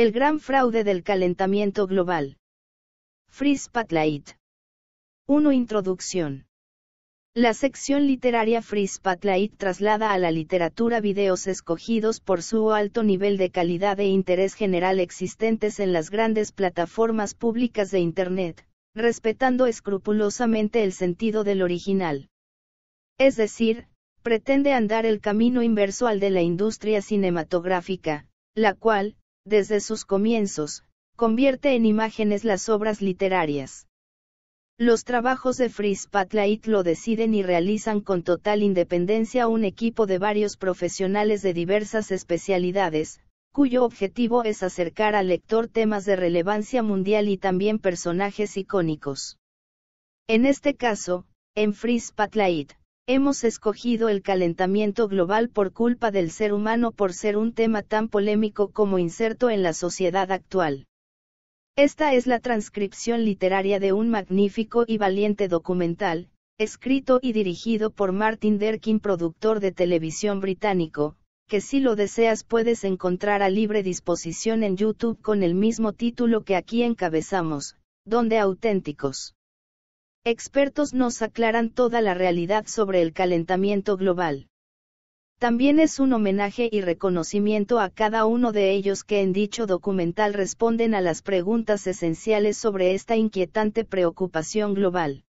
El gran fraude del calentamiento global. Fritz Patlait. 1. Introducción. La sección literaria Fritz Patlait traslada a la literatura videos escogidos por su alto nivel de calidad e interés general existentes en las grandes plataformas públicas de Internet, respetando escrupulosamente el sentido del original. Es decir, pretende andar el camino inverso al de la industria cinematográfica, la cual, desde sus comienzos, convierte en imágenes las obras literarias. Los trabajos de Fritz Patlait lo deciden y realizan con total independencia un equipo de varios profesionales de diversas especialidades, cuyo objetivo es acercar al lector temas de relevancia mundial y también personajes icónicos. En este caso, en Fritz Patlait, Hemos escogido el calentamiento global por culpa del ser humano por ser un tema tan polémico como inserto en la sociedad actual. Esta es la transcripción literaria de un magnífico y valiente documental, escrito y dirigido por Martin Derkin, productor de televisión británico, que si lo deseas puedes encontrar a libre disposición en YouTube con el mismo título que aquí encabezamos, donde auténticos Expertos nos aclaran toda la realidad sobre el calentamiento global. También es un homenaje y reconocimiento a cada uno de ellos que en dicho documental responden a las preguntas esenciales sobre esta inquietante preocupación global.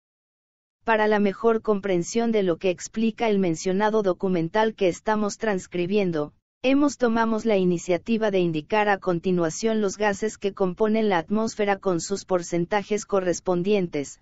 Para la mejor comprensión de lo que explica el mencionado documental que estamos transcribiendo, hemos tomamos la iniciativa de indicar a continuación los gases que componen la atmósfera con sus porcentajes correspondientes,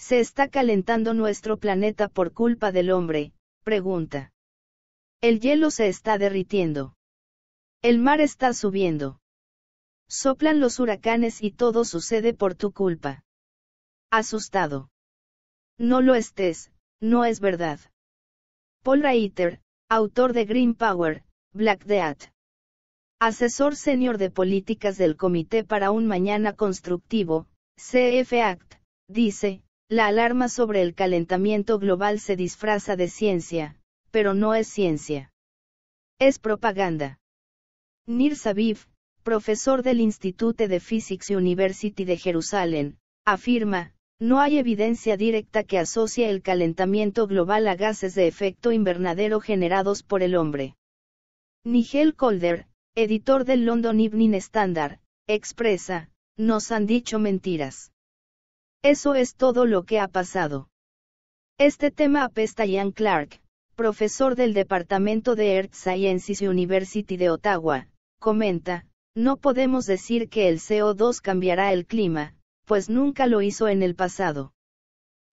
¿Se está calentando nuestro planeta por culpa del hombre? Pregunta. El hielo se está derritiendo. El mar está subiendo. Soplan los huracanes y todo sucede por tu culpa. Asustado. No lo estés, no es verdad. Paul Reiter, autor de Green Power, Black Death. Asesor senior de políticas del Comité para un Mañana Constructivo, CF Act, dice, la alarma sobre el calentamiento global se disfraza de ciencia, pero no es ciencia. Es propaganda. Nir Saviv, profesor del Institute de Physics University de Jerusalén, afirma, no hay evidencia directa que asocie el calentamiento global a gases de efecto invernadero generados por el hombre. Nigel Calder, editor del London Evening Standard, expresa, nos han dicho mentiras. Eso es todo lo que ha pasado. Este tema apesta Ian Clark, profesor del Departamento de Earth Sciences University de Ottawa, comenta, no podemos decir que el CO2 cambiará el clima, pues nunca lo hizo en el pasado.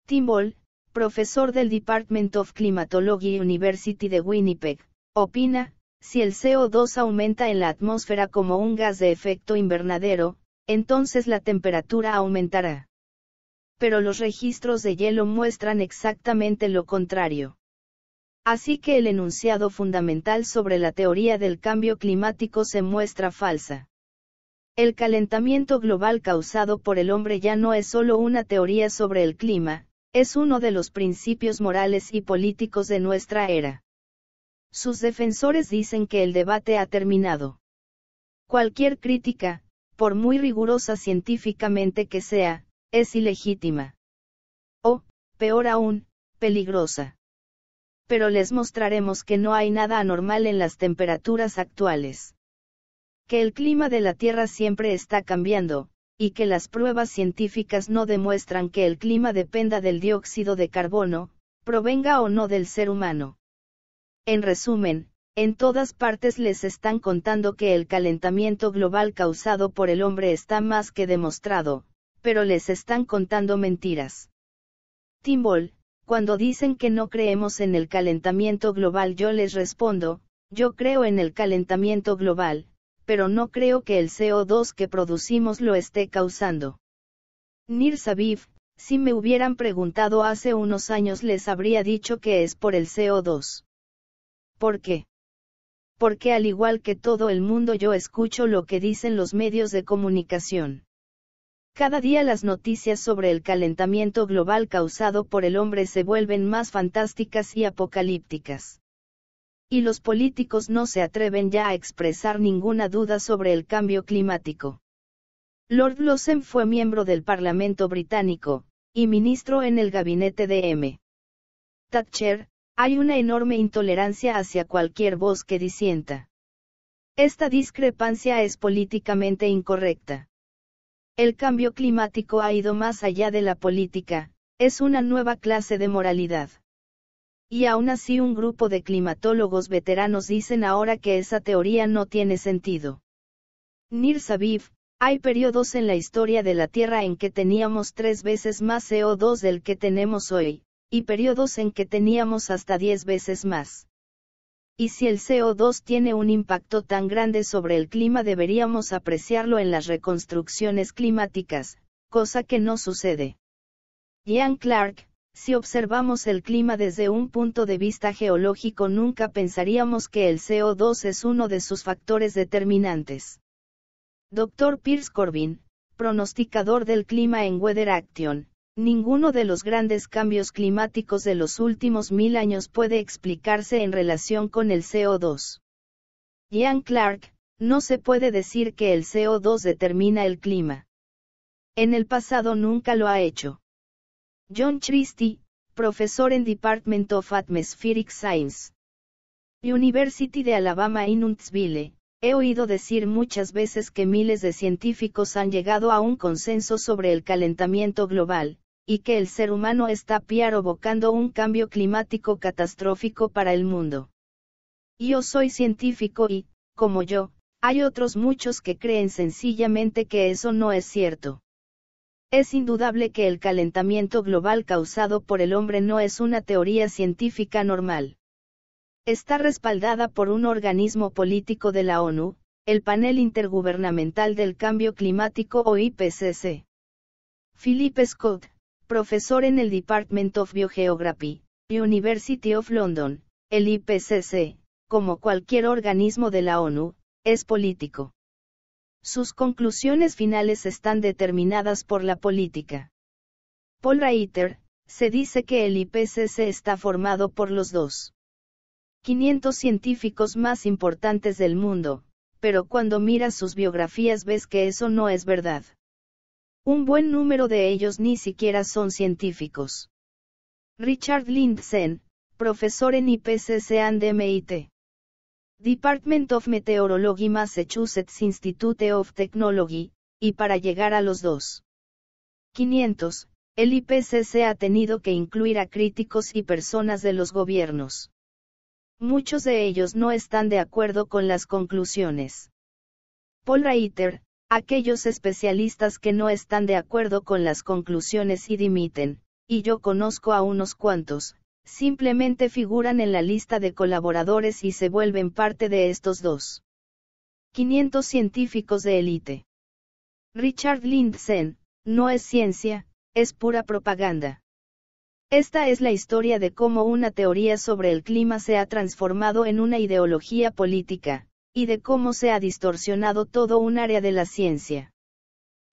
Tim profesor del Department of Climatology University de Winnipeg, opina, si el CO2 aumenta en la atmósfera como un gas de efecto invernadero, entonces la temperatura aumentará pero los registros de hielo muestran exactamente lo contrario. Así que el enunciado fundamental sobre la teoría del cambio climático se muestra falsa. El calentamiento global causado por el hombre ya no es solo una teoría sobre el clima, es uno de los principios morales y políticos de nuestra era. Sus defensores dicen que el debate ha terminado. Cualquier crítica, por muy rigurosa científicamente que sea, es ilegítima. O, peor aún, peligrosa. Pero les mostraremos que no hay nada anormal en las temperaturas actuales. Que el clima de la Tierra siempre está cambiando, y que las pruebas científicas no demuestran que el clima dependa del dióxido de carbono, provenga o no del ser humano. En resumen, en todas partes les están contando que el calentamiento global causado por el hombre está más que demostrado, pero les están contando mentiras. Timbol, cuando dicen que no creemos en el calentamiento global yo les respondo, yo creo en el calentamiento global, pero no creo que el CO2 que producimos lo esté causando. Nir Sabiv, si me hubieran preguntado hace unos años les habría dicho que es por el CO2. ¿Por qué? Porque al igual que todo el mundo yo escucho lo que dicen los medios de comunicación. Cada día las noticias sobre el calentamiento global causado por el hombre se vuelven más fantásticas y apocalípticas. Y los políticos no se atreven ya a expresar ninguna duda sobre el cambio climático. Lord Lawson fue miembro del Parlamento británico, y ministro en el gabinete de M. Thatcher, hay una enorme intolerancia hacia cualquier voz que disienta. Esta discrepancia es políticamente incorrecta. El cambio climático ha ido más allá de la política, es una nueva clase de moralidad. Y aún así un grupo de climatólogos veteranos dicen ahora que esa teoría no tiene sentido. Nir Sabiv, hay periodos en la historia de la Tierra en que teníamos tres veces más CO2 del que tenemos hoy, y periodos en que teníamos hasta diez veces más. Y si el CO2 tiene un impacto tan grande sobre el clima deberíamos apreciarlo en las reconstrucciones climáticas, cosa que no sucede. Ian Clark, si observamos el clima desde un punto de vista geológico nunca pensaríamos que el CO2 es uno de sus factores determinantes. Dr. Pierce Corbin, pronosticador del clima en Weather Action, Ninguno de los grandes cambios climáticos de los últimos mil años puede explicarse en relación con el CO2. Jean Clark, no se puede decir que el CO2 determina el clima. En el pasado nunca lo ha hecho. John Christie, profesor en Department of Atmospheric Science. University de Alabama in Huntsville, he oído decir muchas veces que miles de científicos han llegado a un consenso sobre el calentamiento global, y que el ser humano está provocando un cambio climático catastrófico para el mundo. Yo soy científico y, como yo, hay otros muchos que creen sencillamente que eso no es cierto. Es indudable que el calentamiento global causado por el hombre no es una teoría científica normal. Está respaldada por un organismo político de la ONU, el Panel Intergubernamental del Cambio Climático o IPCC. Philip Scott, profesor en el Department of Biogeography, University of London, el IPCC, como cualquier organismo de la ONU, es político. Sus conclusiones finales están determinadas por la política. Paul Reiter, se dice que el IPCC está formado por los dos. 500 científicos más importantes del mundo, pero cuando miras sus biografías ves que eso no es verdad. Un buen número de ellos ni siquiera son científicos. Richard Lindzen, profesor en IPCC and MIT. Department of Meteorology Massachusetts Institute of Technology, y para llegar a los dos. 500, el IPCC ha tenido que incluir a críticos y personas de los gobiernos. Muchos de ellos no están de acuerdo con las conclusiones. Paul Reiter, Aquellos especialistas que no están de acuerdo con las conclusiones y dimiten, y yo conozco a unos cuantos, simplemente figuran en la lista de colaboradores y se vuelven parte de estos dos. 500 científicos de élite. Richard Lindzen, no es ciencia, es pura propaganda. Esta es la historia de cómo una teoría sobre el clima se ha transformado en una ideología política, y de cómo se ha distorsionado todo un área de la ciencia.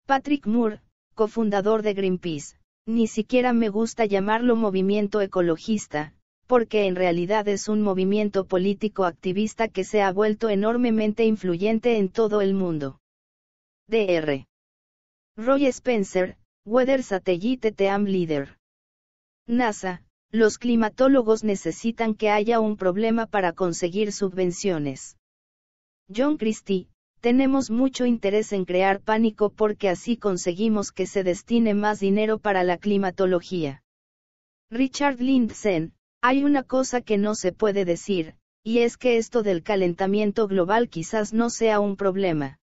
Patrick Moore, cofundador de Greenpeace, ni siquiera me gusta llamarlo movimiento ecologista, porque en realidad es un movimiento político activista que se ha vuelto enormemente influyente en todo el mundo. Dr. Roy Spencer, Weather Satellite Team Leader. NASA, los climatólogos necesitan que haya un problema para conseguir subvenciones. John Christie, tenemos mucho interés en crear pánico porque así conseguimos que se destine más dinero para la climatología. Richard Lindzen, hay una cosa que no se puede decir, y es que esto del calentamiento global quizás no sea un problema.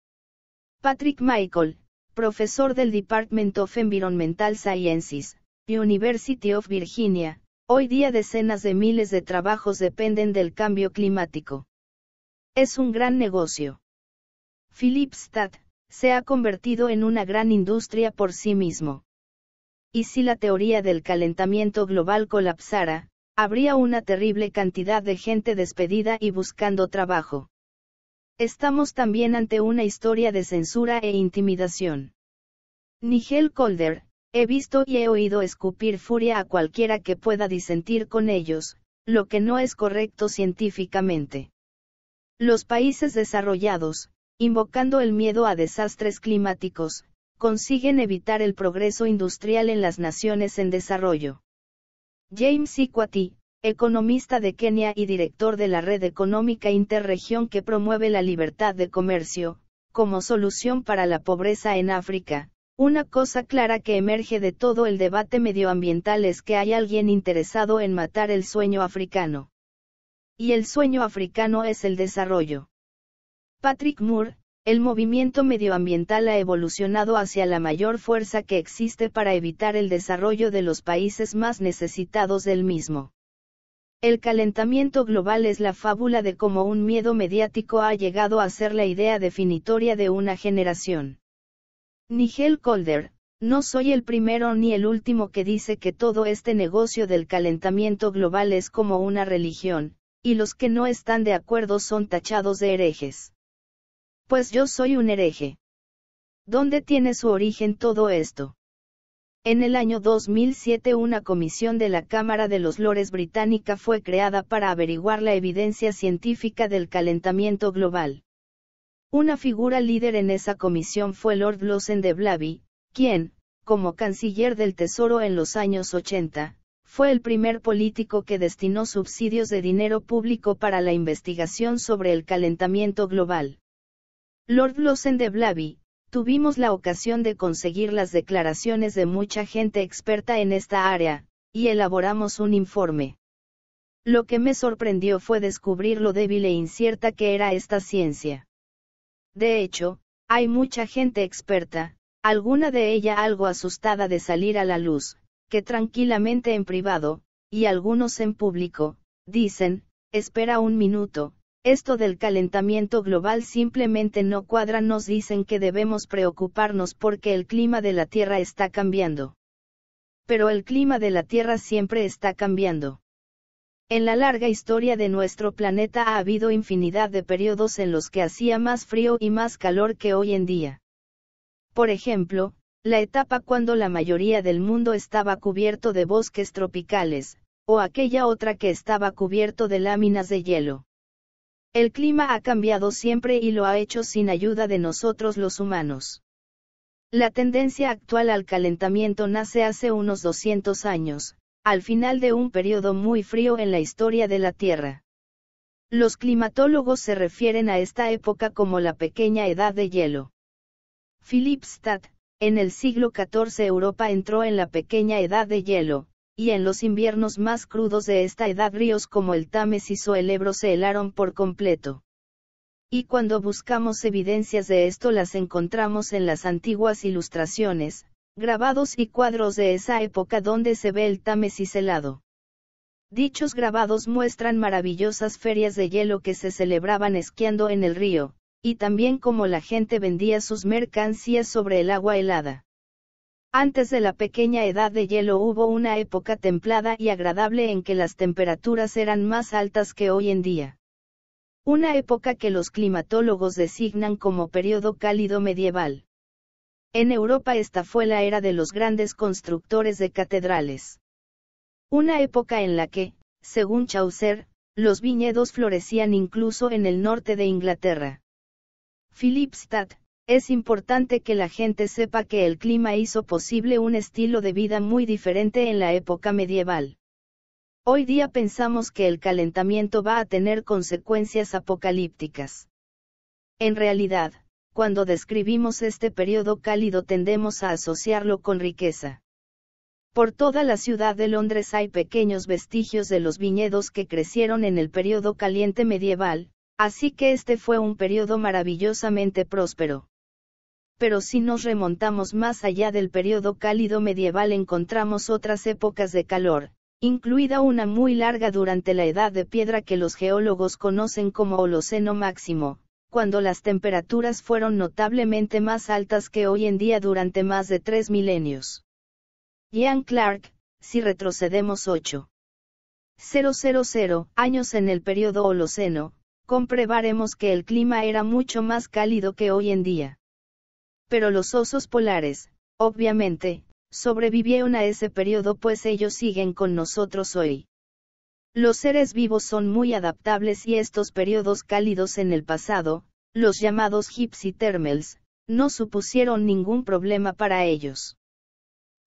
Patrick Michael, profesor del Department of Environmental Sciences, University of Virginia, hoy día decenas de miles de trabajos dependen del cambio climático. Es un gran negocio. Philipstad se ha convertido en una gran industria por sí mismo. Y si la teoría del calentamiento global colapsara, habría una terrible cantidad de gente despedida y buscando trabajo. Estamos también ante una historia de censura e intimidación. Nigel Calder, he visto y he oído escupir furia a cualquiera que pueda disentir con ellos, lo que no es correcto científicamente. Los países desarrollados, invocando el miedo a desastres climáticos, consiguen evitar el progreso industrial en las naciones en desarrollo. James Ikwati, economista de Kenia y director de la Red Económica Interregión que promueve la libertad de comercio, como solución para la pobreza en África, una cosa clara que emerge de todo el debate medioambiental es que hay alguien interesado en matar el sueño africano y el sueño africano es el desarrollo. Patrick Moore, el movimiento medioambiental ha evolucionado hacia la mayor fuerza que existe para evitar el desarrollo de los países más necesitados del mismo. El calentamiento global es la fábula de cómo un miedo mediático ha llegado a ser la idea definitoria de una generación. Nigel Calder, no soy el primero ni el último que dice que todo este negocio del calentamiento global es como una religión, y los que no están de acuerdo son tachados de herejes. Pues yo soy un hereje. ¿Dónde tiene su origen todo esto? En el año 2007 una comisión de la Cámara de los Lores británica fue creada para averiguar la evidencia científica del calentamiento global. Una figura líder en esa comisión fue Lord Lawson de Blaby, quien, como canciller del Tesoro en los años 80, fue el primer político que destinó subsidios de dinero público para la investigación sobre el calentamiento global. Lord Lawson de Blaby, tuvimos la ocasión de conseguir las declaraciones de mucha gente experta en esta área, y elaboramos un informe. Lo que me sorprendió fue descubrir lo débil e incierta que era esta ciencia. De hecho, hay mucha gente experta, alguna de ella algo asustada de salir a la luz, que tranquilamente en privado, y algunos en público, dicen, espera un minuto, esto del calentamiento global simplemente no cuadra, nos dicen que debemos preocuparnos porque el clima de la Tierra está cambiando. Pero el clima de la Tierra siempre está cambiando. En la larga historia de nuestro planeta ha habido infinidad de periodos en los que hacía más frío y más calor que hoy en día. Por ejemplo, la etapa cuando la mayoría del mundo estaba cubierto de bosques tropicales, o aquella otra que estaba cubierto de láminas de hielo. El clima ha cambiado siempre y lo ha hecho sin ayuda de nosotros los humanos. La tendencia actual al calentamiento nace hace unos 200 años, al final de un periodo muy frío en la historia de la Tierra. Los climatólogos se refieren a esta época como la pequeña edad de hielo. Stadt. En el siglo XIV Europa entró en la pequeña edad de hielo, y en los inviernos más crudos de esta edad ríos como el Támesis o el Ebro se helaron por completo. Y cuando buscamos evidencias de esto las encontramos en las antiguas ilustraciones, grabados y cuadros de esa época donde se ve el Támesis helado. Dichos grabados muestran maravillosas ferias de hielo que se celebraban esquiando en el río, y también como la gente vendía sus mercancías sobre el agua helada. Antes de la pequeña edad de hielo hubo una época templada y agradable en que las temperaturas eran más altas que hoy en día. Una época que los climatólogos designan como periodo cálido medieval. En Europa esta fue la era de los grandes constructores de catedrales. Una época en la que, según Chaucer, los viñedos florecían incluso en el norte de Inglaterra. Philipstadt, es importante que la gente sepa que el clima hizo posible un estilo de vida muy diferente en la época medieval. Hoy día pensamos que el calentamiento va a tener consecuencias apocalípticas. En realidad, cuando describimos este periodo cálido tendemos a asociarlo con riqueza. Por toda la ciudad de Londres hay pequeños vestigios de los viñedos que crecieron en el periodo caliente medieval, Así que este fue un periodo maravillosamente próspero. Pero si nos remontamos más allá del periodo cálido medieval encontramos otras épocas de calor, incluida una muy larga durante la edad de piedra que los geólogos conocen como Holoceno máximo, cuando las temperaturas fueron notablemente más altas que hoy en día durante más de tres milenios. Ian Clark, si retrocedemos 8.000 años en el periodo Holoceno, comprobaremos que el clima era mucho más cálido que hoy en día. Pero los osos polares, obviamente, sobrevivieron a ese periodo pues ellos siguen con nosotros hoy. Los seres vivos son muy adaptables y estos periodos cálidos en el pasado, los llamados gypsy thermals, no supusieron ningún problema para ellos.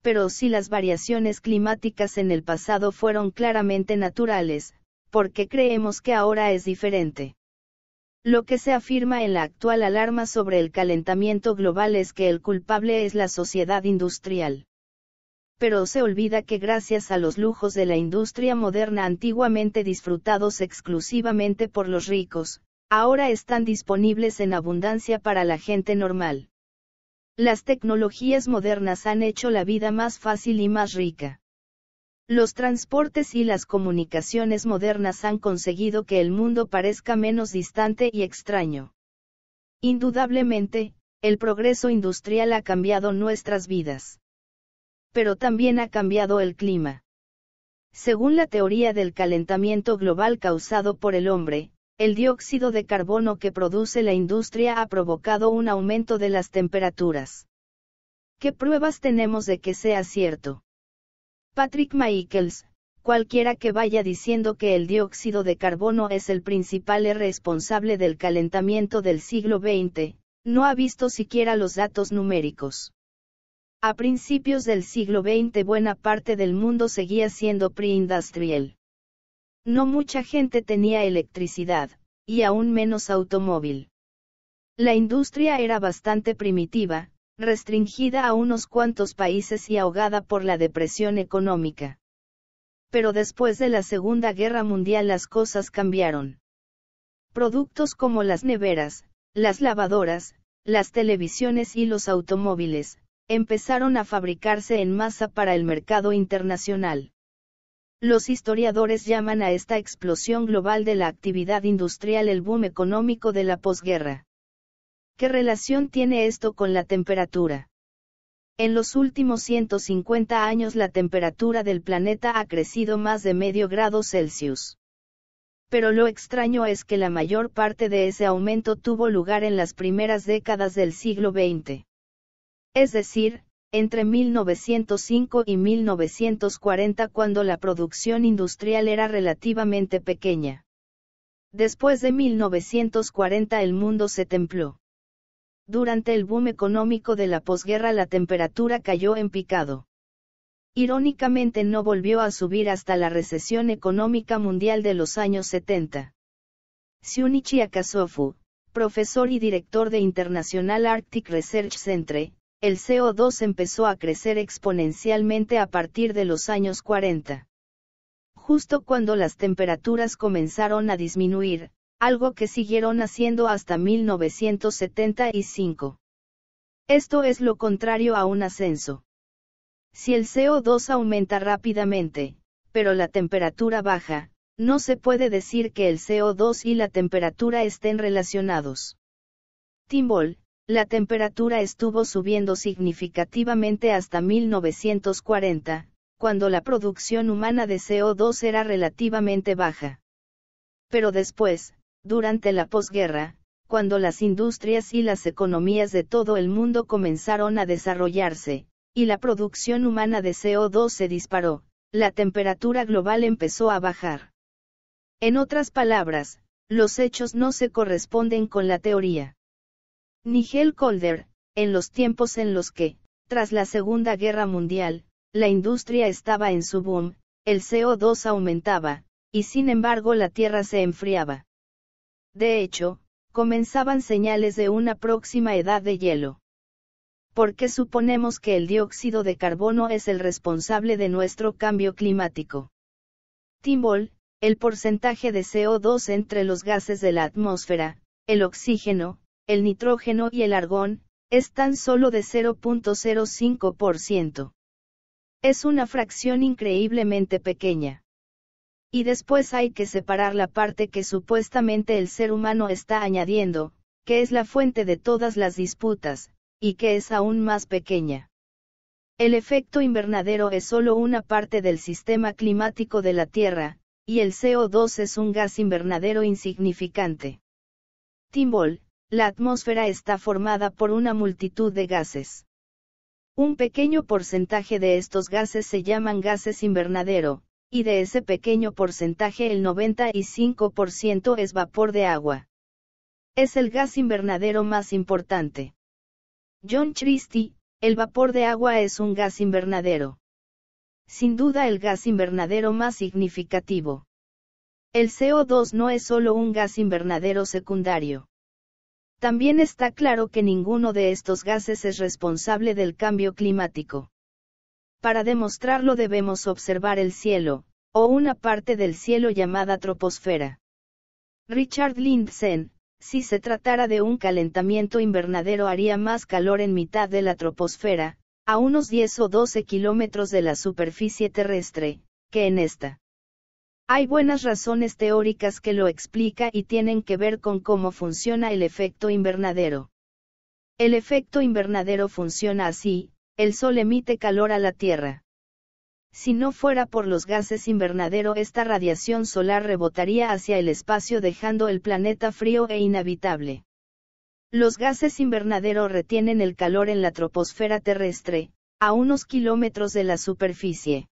Pero si las variaciones climáticas en el pasado fueron claramente naturales, porque creemos que ahora es diferente. Lo que se afirma en la actual alarma sobre el calentamiento global es que el culpable es la sociedad industrial. Pero se olvida que gracias a los lujos de la industria moderna antiguamente disfrutados exclusivamente por los ricos, ahora están disponibles en abundancia para la gente normal. Las tecnologías modernas han hecho la vida más fácil y más rica. Los transportes y las comunicaciones modernas han conseguido que el mundo parezca menos distante y extraño. Indudablemente, el progreso industrial ha cambiado nuestras vidas. Pero también ha cambiado el clima. Según la teoría del calentamiento global causado por el hombre, el dióxido de carbono que produce la industria ha provocado un aumento de las temperaturas. ¿Qué pruebas tenemos de que sea cierto? Patrick Michaels, cualquiera que vaya diciendo que el dióxido de carbono es el principal responsable del calentamiento del siglo XX, no ha visto siquiera los datos numéricos. A principios del siglo XX buena parte del mundo seguía siendo preindustrial. No mucha gente tenía electricidad, y aún menos automóvil. La industria era bastante primitiva, restringida a unos cuantos países y ahogada por la depresión económica. Pero después de la Segunda Guerra Mundial las cosas cambiaron. Productos como las neveras, las lavadoras, las televisiones y los automóviles, empezaron a fabricarse en masa para el mercado internacional. Los historiadores llaman a esta explosión global de la actividad industrial el boom económico de la posguerra. ¿Qué relación tiene esto con la temperatura? En los últimos 150 años la temperatura del planeta ha crecido más de medio grado Celsius. Pero lo extraño es que la mayor parte de ese aumento tuvo lugar en las primeras décadas del siglo XX. Es decir, entre 1905 y 1940 cuando la producción industrial era relativamente pequeña. Después de 1940 el mundo se templó durante el boom económico de la posguerra la temperatura cayó en picado. Irónicamente no volvió a subir hasta la recesión económica mundial de los años 70. Shunichi Akasofu, profesor y director de International Arctic Research Center, el CO2 empezó a crecer exponencialmente a partir de los años 40. Justo cuando las temperaturas comenzaron a disminuir, algo que siguieron haciendo hasta 1975. Esto es lo contrario a un ascenso. Si el CO2 aumenta rápidamente, pero la temperatura baja, no se puede decir que el CO2 y la temperatura estén relacionados. Timbol, la temperatura estuvo subiendo significativamente hasta 1940, cuando la producción humana de CO2 era relativamente baja. Pero después, durante la posguerra, cuando las industrias y las economías de todo el mundo comenzaron a desarrollarse, y la producción humana de CO2 se disparó, la temperatura global empezó a bajar. En otras palabras, los hechos no se corresponden con la teoría. Nigel Calder, en los tiempos en los que, tras la Segunda Guerra Mundial, la industria estaba en su boom, el CO2 aumentaba, y sin embargo la Tierra se enfriaba. De hecho, comenzaban señales de una próxima edad de hielo. Porque suponemos que el dióxido de carbono es el responsable de nuestro cambio climático? Timbol, el porcentaje de CO2 entre los gases de la atmósfera, el oxígeno, el nitrógeno y el argón, es tan solo de 0.05%. Es una fracción increíblemente pequeña. Y después hay que separar la parte que supuestamente el ser humano está añadiendo, que es la fuente de todas las disputas, y que es aún más pequeña. El efecto invernadero es solo una parte del sistema climático de la Tierra, y el CO2 es un gas invernadero insignificante. Timbol, la atmósfera está formada por una multitud de gases. Un pequeño porcentaje de estos gases se llaman gases invernadero, y de ese pequeño porcentaje el 95% es vapor de agua. Es el gas invernadero más importante. John Christie, el vapor de agua es un gas invernadero. Sin duda el gas invernadero más significativo. El CO2 no es solo un gas invernadero secundario. También está claro que ninguno de estos gases es responsable del cambio climático. Para demostrarlo debemos observar el cielo, o una parte del cielo llamada troposfera. Richard Lindzen, si se tratara de un calentamiento invernadero haría más calor en mitad de la troposfera, a unos 10 o 12 kilómetros de la superficie terrestre, que en esta. Hay buenas razones teóricas que lo explica y tienen que ver con cómo funciona el efecto invernadero. El efecto invernadero funciona así, el sol emite calor a la Tierra. Si no fuera por los gases invernadero esta radiación solar rebotaría hacia el espacio dejando el planeta frío e inhabitable. Los gases invernadero retienen el calor en la troposfera terrestre, a unos kilómetros de la superficie.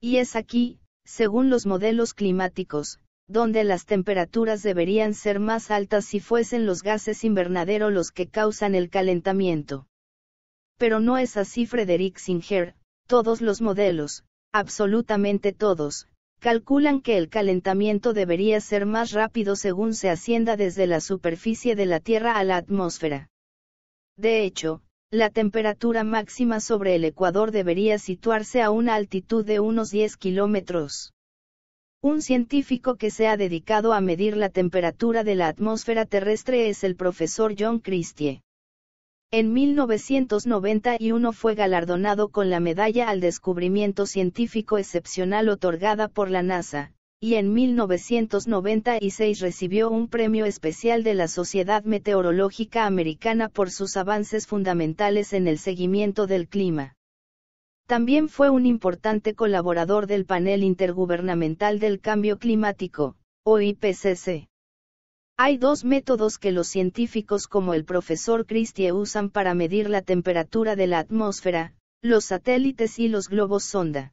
Y es aquí, según los modelos climáticos, donde las temperaturas deberían ser más altas si fuesen los gases invernadero los que causan el calentamiento pero no es así Frederick Singer, todos los modelos, absolutamente todos, calculan que el calentamiento debería ser más rápido según se ascienda desde la superficie de la Tierra a la atmósfera. De hecho, la temperatura máxima sobre el ecuador debería situarse a una altitud de unos 10 kilómetros. Un científico que se ha dedicado a medir la temperatura de la atmósfera terrestre es el profesor John Christie. En 1991 fue galardonado con la Medalla al Descubrimiento Científico Excepcional otorgada por la NASA, y en 1996 recibió un premio especial de la Sociedad Meteorológica Americana por sus avances fundamentales en el seguimiento del clima. También fue un importante colaborador del Panel Intergubernamental del Cambio Climático, o IPCC. Hay dos métodos que los científicos como el profesor Christie usan para medir la temperatura de la atmósfera, los satélites y los globos sonda.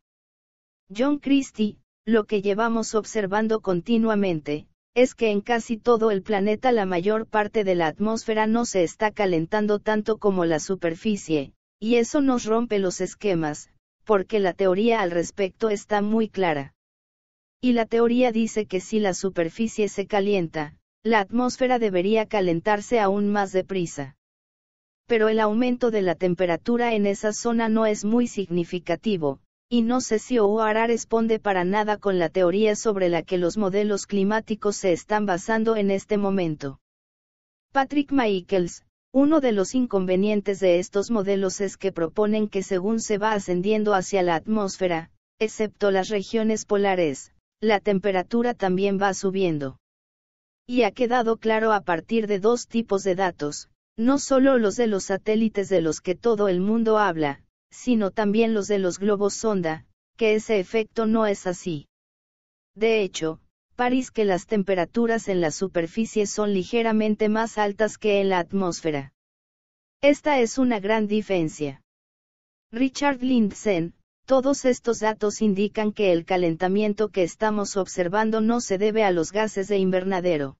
John Christie, lo que llevamos observando continuamente, es que en casi todo el planeta la mayor parte de la atmósfera no se está calentando tanto como la superficie, y eso nos rompe los esquemas, porque la teoría al respecto está muy clara. Y la teoría dice que si la superficie se calienta, la atmósfera debería calentarse aún más deprisa. Pero el aumento de la temperatura en esa zona no es muy significativo, y no sé si O'Hara responde para nada con la teoría sobre la que los modelos climáticos se están basando en este momento. Patrick Michaels, uno de los inconvenientes de estos modelos es que proponen que según se va ascendiendo hacia la atmósfera, excepto las regiones polares, la temperatura también va subiendo y ha quedado claro a partir de dos tipos de datos, no solo los de los satélites de los que todo el mundo habla, sino también los de los globos sonda, que ese efecto no es así. De hecho, París que las temperaturas en la superficie son ligeramente más altas que en la atmósfera. Esta es una gran diferencia. Richard Lindzen, todos estos datos indican que el calentamiento que estamos observando no se debe a los gases de invernadero.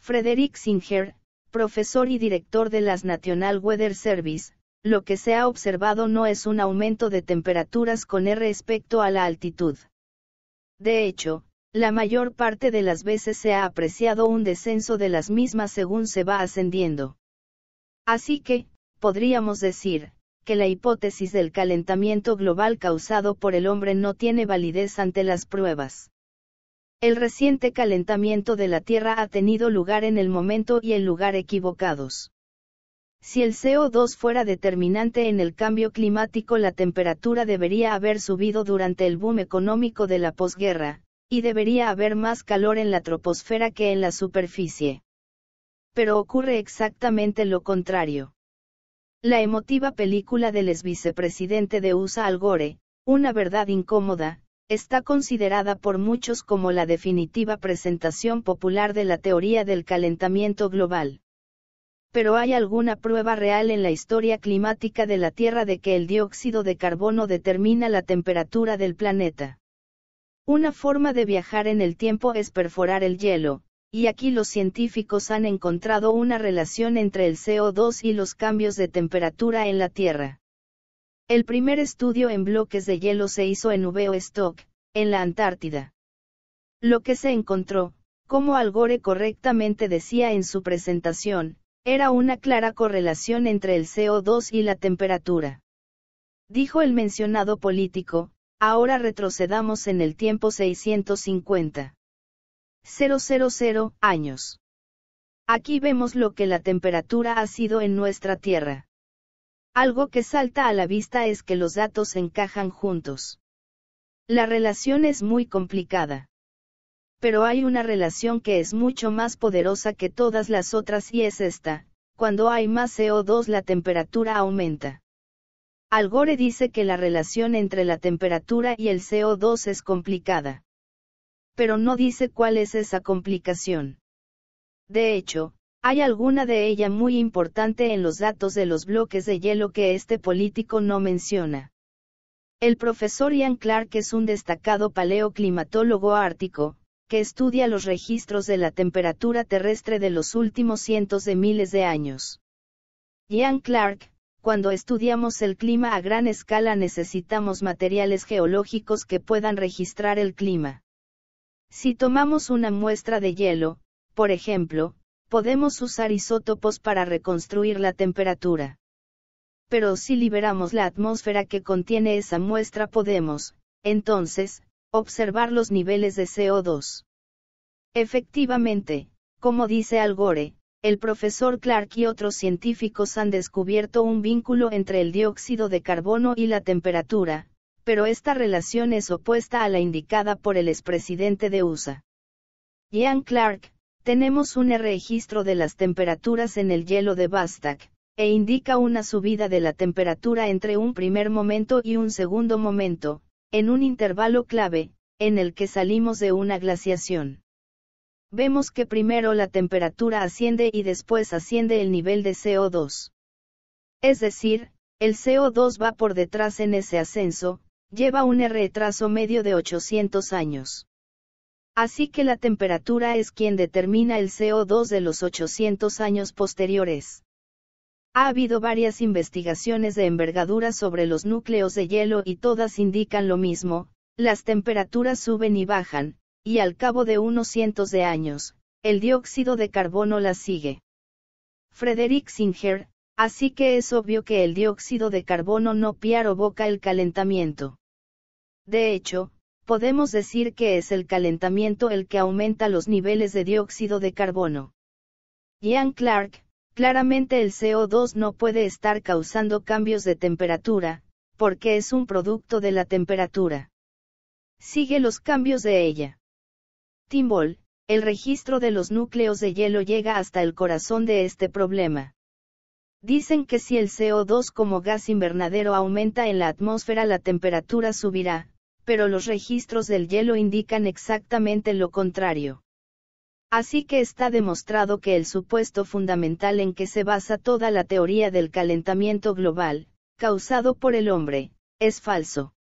Frederick Singer, profesor y director de las National Weather Service, lo que se ha observado no es un aumento de temperaturas con R respecto a la altitud. De hecho, la mayor parte de las veces se ha apreciado un descenso de las mismas según se va ascendiendo. Así que, podríamos decir, que la hipótesis del calentamiento global causado por el hombre no tiene validez ante las pruebas. El reciente calentamiento de la Tierra ha tenido lugar en el momento y el lugar equivocados. Si el CO2 fuera determinante en el cambio climático, la temperatura debería haber subido durante el boom económico de la posguerra, y debería haber más calor en la troposfera que en la superficie. Pero ocurre exactamente lo contrario. La emotiva película del exvicepresidente de USA Al Gore, Una verdad incómoda, está considerada por muchos como la definitiva presentación popular de la teoría del calentamiento global. Pero ¿hay alguna prueba real en la historia climática de la Tierra de que el dióxido de carbono determina la temperatura del planeta? Una forma de viajar en el tiempo es perforar el hielo, y aquí los científicos han encontrado una relación entre el CO2 y los cambios de temperatura en la Tierra. El primer estudio en bloques de hielo se hizo en Stock, en la Antártida. Lo que se encontró, como Al Gore correctamente decía en su presentación, era una clara correlación entre el CO2 y la temperatura. Dijo el mencionado político, ahora retrocedamos en el tiempo 650. 000 años. Aquí vemos lo que la temperatura ha sido en nuestra Tierra. Algo que salta a la vista es que los datos encajan juntos. La relación es muy complicada. Pero hay una relación que es mucho más poderosa que todas las otras y es esta, cuando hay más CO2 la temperatura aumenta. Al Gore dice que la relación entre la temperatura y el CO2 es complicada pero no dice cuál es esa complicación. De hecho, hay alguna de ella muy importante en los datos de los bloques de hielo que este político no menciona. El profesor Ian Clark es un destacado paleoclimatólogo ártico, que estudia los registros de la temperatura terrestre de los últimos cientos de miles de años. Ian Clark, cuando estudiamos el clima a gran escala necesitamos materiales geológicos que puedan registrar el clima. Si tomamos una muestra de hielo, por ejemplo, podemos usar isótopos para reconstruir la temperatura. Pero si liberamos la atmósfera que contiene esa muestra podemos, entonces, observar los niveles de CO2. Efectivamente, como dice Al Gore, el profesor Clark y otros científicos han descubierto un vínculo entre el dióxido de carbono y la temperatura, pero esta relación es opuesta a la indicada por el expresidente de USA. Ian Clark, tenemos un registro de las temperaturas en el hielo de Vastak, e indica una subida de la temperatura entre un primer momento y un segundo momento, en un intervalo clave, en el que salimos de una glaciación. Vemos que primero la temperatura asciende y después asciende el nivel de CO2. Es decir, el CO2 va por detrás en ese ascenso, lleva un retraso medio de 800 años. Así que la temperatura es quien determina el CO2 de los 800 años posteriores. Ha habido varias investigaciones de envergadura sobre los núcleos de hielo y todas indican lo mismo, las temperaturas suben y bajan, y al cabo de unos cientos de años, el dióxido de carbono las sigue. Frederick Singer, así que es obvio que el dióxido de carbono no boca el calentamiento. De hecho, podemos decir que es el calentamiento el que aumenta los niveles de dióxido de carbono. Ian Clark, claramente el CO2 no puede estar causando cambios de temperatura, porque es un producto de la temperatura. Sigue los cambios de ella. Timbol, el registro de los núcleos de hielo llega hasta el corazón de este problema. Dicen que si el CO2 como gas invernadero aumenta en la atmósfera la temperatura subirá, pero los registros del hielo indican exactamente lo contrario. Así que está demostrado que el supuesto fundamental en que se basa toda la teoría del calentamiento global, causado por el hombre, es falso.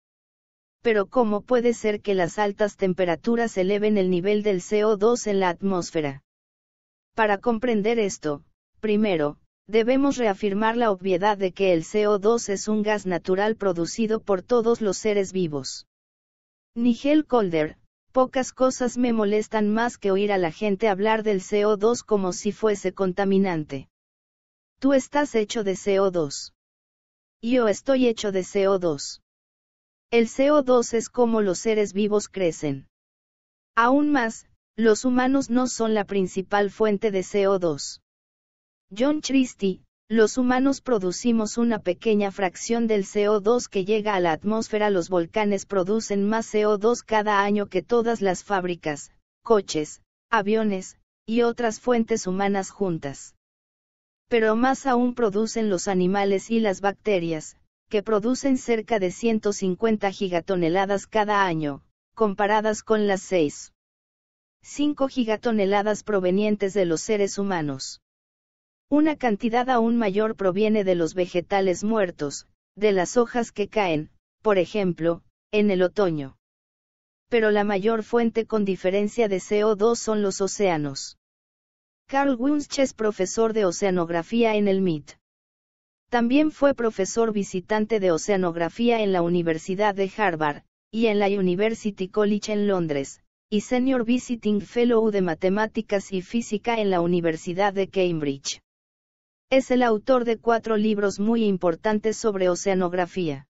Pero ¿cómo puede ser que las altas temperaturas eleven el nivel del CO2 en la atmósfera? Para comprender esto, primero, debemos reafirmar la obviedad de que el CO2 es un gas natural producido por todos los seres vivos. Nigel Calder, pocas cosas me molestan más que oír a la gente hablar del CO2 como si fuese contaminante. Tú estás hecho de CO2. Yo estoy hecho de CO2. El CO2 es como los seres vivos crecen. Aún más, los humanos no son la principal fuente de CO2. John Christie, los humanos producimos una pequeña fracción del CO2 que llega a la atmósfera. Los volcanes producen más CO2 cada año que todas las fábricas, coches, aviones, y otras fuentes humanas juntas. Pero más aún producen los animales y las bacterias, que producen cerca de 150 gigatoneladas cada año, comparadas con las 6. 5 gigatoneladas provenientes de los seres humanos. Una cantidad aún mayor proviene de los vegetales muertos, de las hojas que caen, por ejemplo, en el otoño. Pero la mayor fuente con diferencia de CO2 son los océanos. Carl Wunsch es profesor de oceanografía en el MIT. También fue profesor visitante de oceanografía en la Universidad de Harvard, y en la University College en Londres, y Senior Visiting Fellow de Matemáticas y Física en la Universidad de Cambridge. Es el autor de cuatro libros muy importantes sobre oceanografía.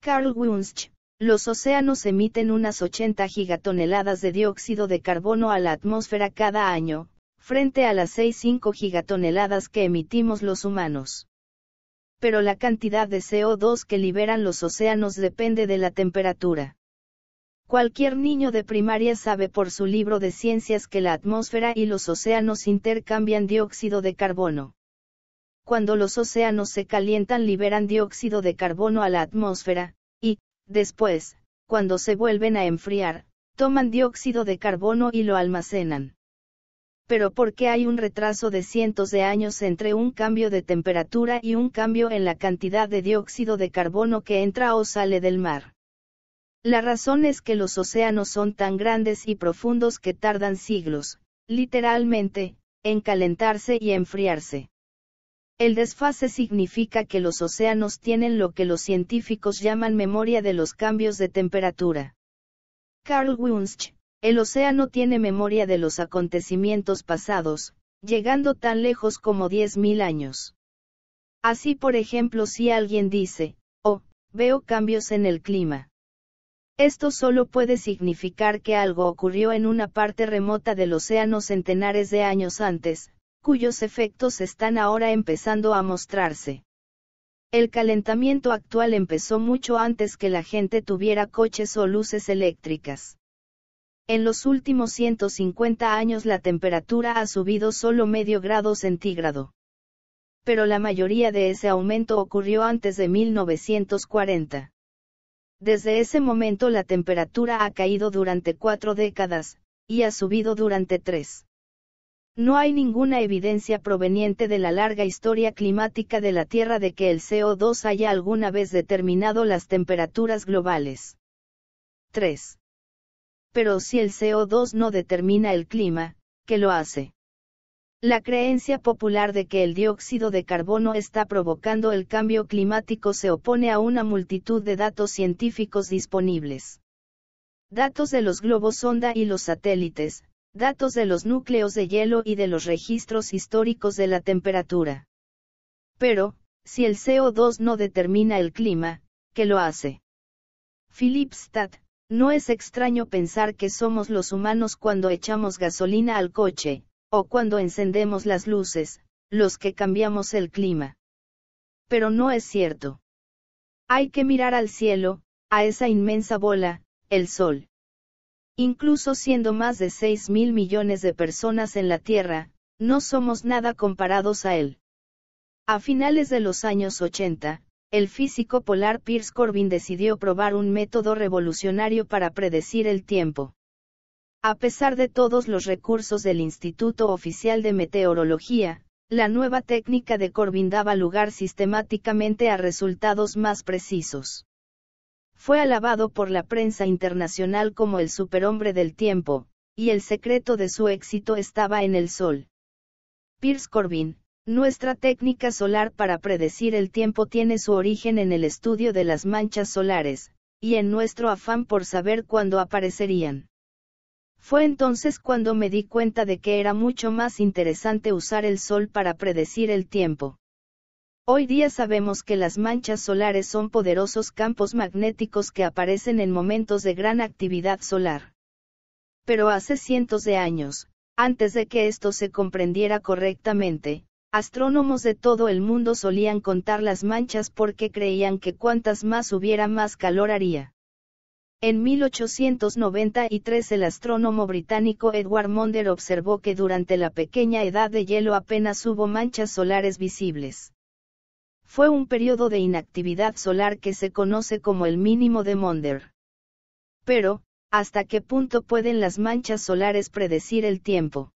Carl Wunsch, los océanos emiten unas 80 gigatoneladas de dióxido de carbono a la atmósfera cada año, frente a las 6-5 gigatoneladas que emitimos los humanos. Pero la cantidad de CO2 que liberan los océanos depende de la temperatura. Cualquier niño de primaria sabe por su libro de ciencias que la atmósfera y los océanos intercambian dióxido de carbono cuando los océanos se calientan liberan dióxido de carbono a la atmósfera, y, después, cuando se vuelven a enfriar, toman dióxido de carbono y lo almacenan. Pero ¿por qué hay un retraso de cientos de años entre un cambio de temperatura y un cambio en la cantidad de dióxido de carbono que entra o sale del mar? La razón es que los océanos son tan grandes y profundos que tardan siglos, literalmente, en calentarse y enfriarse. El desfase significa que los océanos tienen lo que los científicos llaman memoria de los cambios de temperatura. Carl Wunsch, el océano tiene memoria de los acontecimientos pasados, llegando tan lejos como 10.000 años. Así por ejemplo si alguien dice, oh, veo cambios en el clima. Esto solo puede significar que algo ocurrió en una parte remota del océano centenares de años antes, cuyos efectos están ahora empezando a mostrarse. El calentamiento actual empezó mucho antes que la gente tuviera coches o luces eléctricas. En los últimos 150 años la temperatura ha subido solo medio grado centígrado. Pero la mayoría de ese aumento ocurrió antes de 1940. Desde ese momento la temperatura ha caído durante cuatro décadas, y ha subido durante tres. No hay ninguna evidencia proveniente de la larga historia climática de la Tierra de que el CO2 haya alguna vez determinado las temperaturas globales. 3. Pero si el CO2 no determina el clima, ¿qué lo hace? La creencia popular de que el dióxido de carbono está provocando el cambio climático se opone a una multitud de datos científicos disponibles. Datos de los globos sonda y los satélites, Datos de los núcleos de hielo y de los registros históricos de la temperatura. Pero, si el CO2 no determina el clima, ¿qué lo hace? Philip Stad, no es extraño pensar que somos los humanos cuando echamos gasolina al coche, o cuando encendemos las luces, los que cambiamos el clima. Pero no es cierto. Hay que mirar al cielo, a esa inmensa bola, el sol. Incluso siendo más de 6 mil millones de personas en la Tierra, no somos nada comparados a él. A finales de los años 80, el físico polar Pierce Corbin decidió probar un método revolucionario para predecir el tiempo. A pesar de todos los recursos del Instituto Oficial de Meteorología, la nueva técnica de Corbin daba lugar sistemáticamente a resultados más precisos. Fue alabado por la prensa internacional como el superhombre del tiempo, y el secreto de su éxito estaba en el Sol. Pierce Corbin, nuestra técnica solar para predecir el tiempo tiene su origen en el estudio de las manchas solares, y en nuestro afán por saber cuándo aparecerían. Fue entonces cuando me di cuenta de que era mucho más interesante usar el sol para predecir el tiempo. Hoy día sabemos que las manchas solares son poderosos campos magnéticos que aparecen en momentos de gran actividad solar. Pero hace cientos de años, antes de que esto se comprendiera correctamente, astrónomos de todo el mundo solían contar las manchas porque creían que cuantas más hubiera más calor haría. En 1893 el astrónomo británico Edward Monder observó que durante la pequeña edad de hielo apenas hubo manchas solares visibles. Fue un periodo de inactividad solar que se conoce como el mínimo de Monder. Pero, ¿hasta qué punto pueden las manchas solares predecir el tiempo?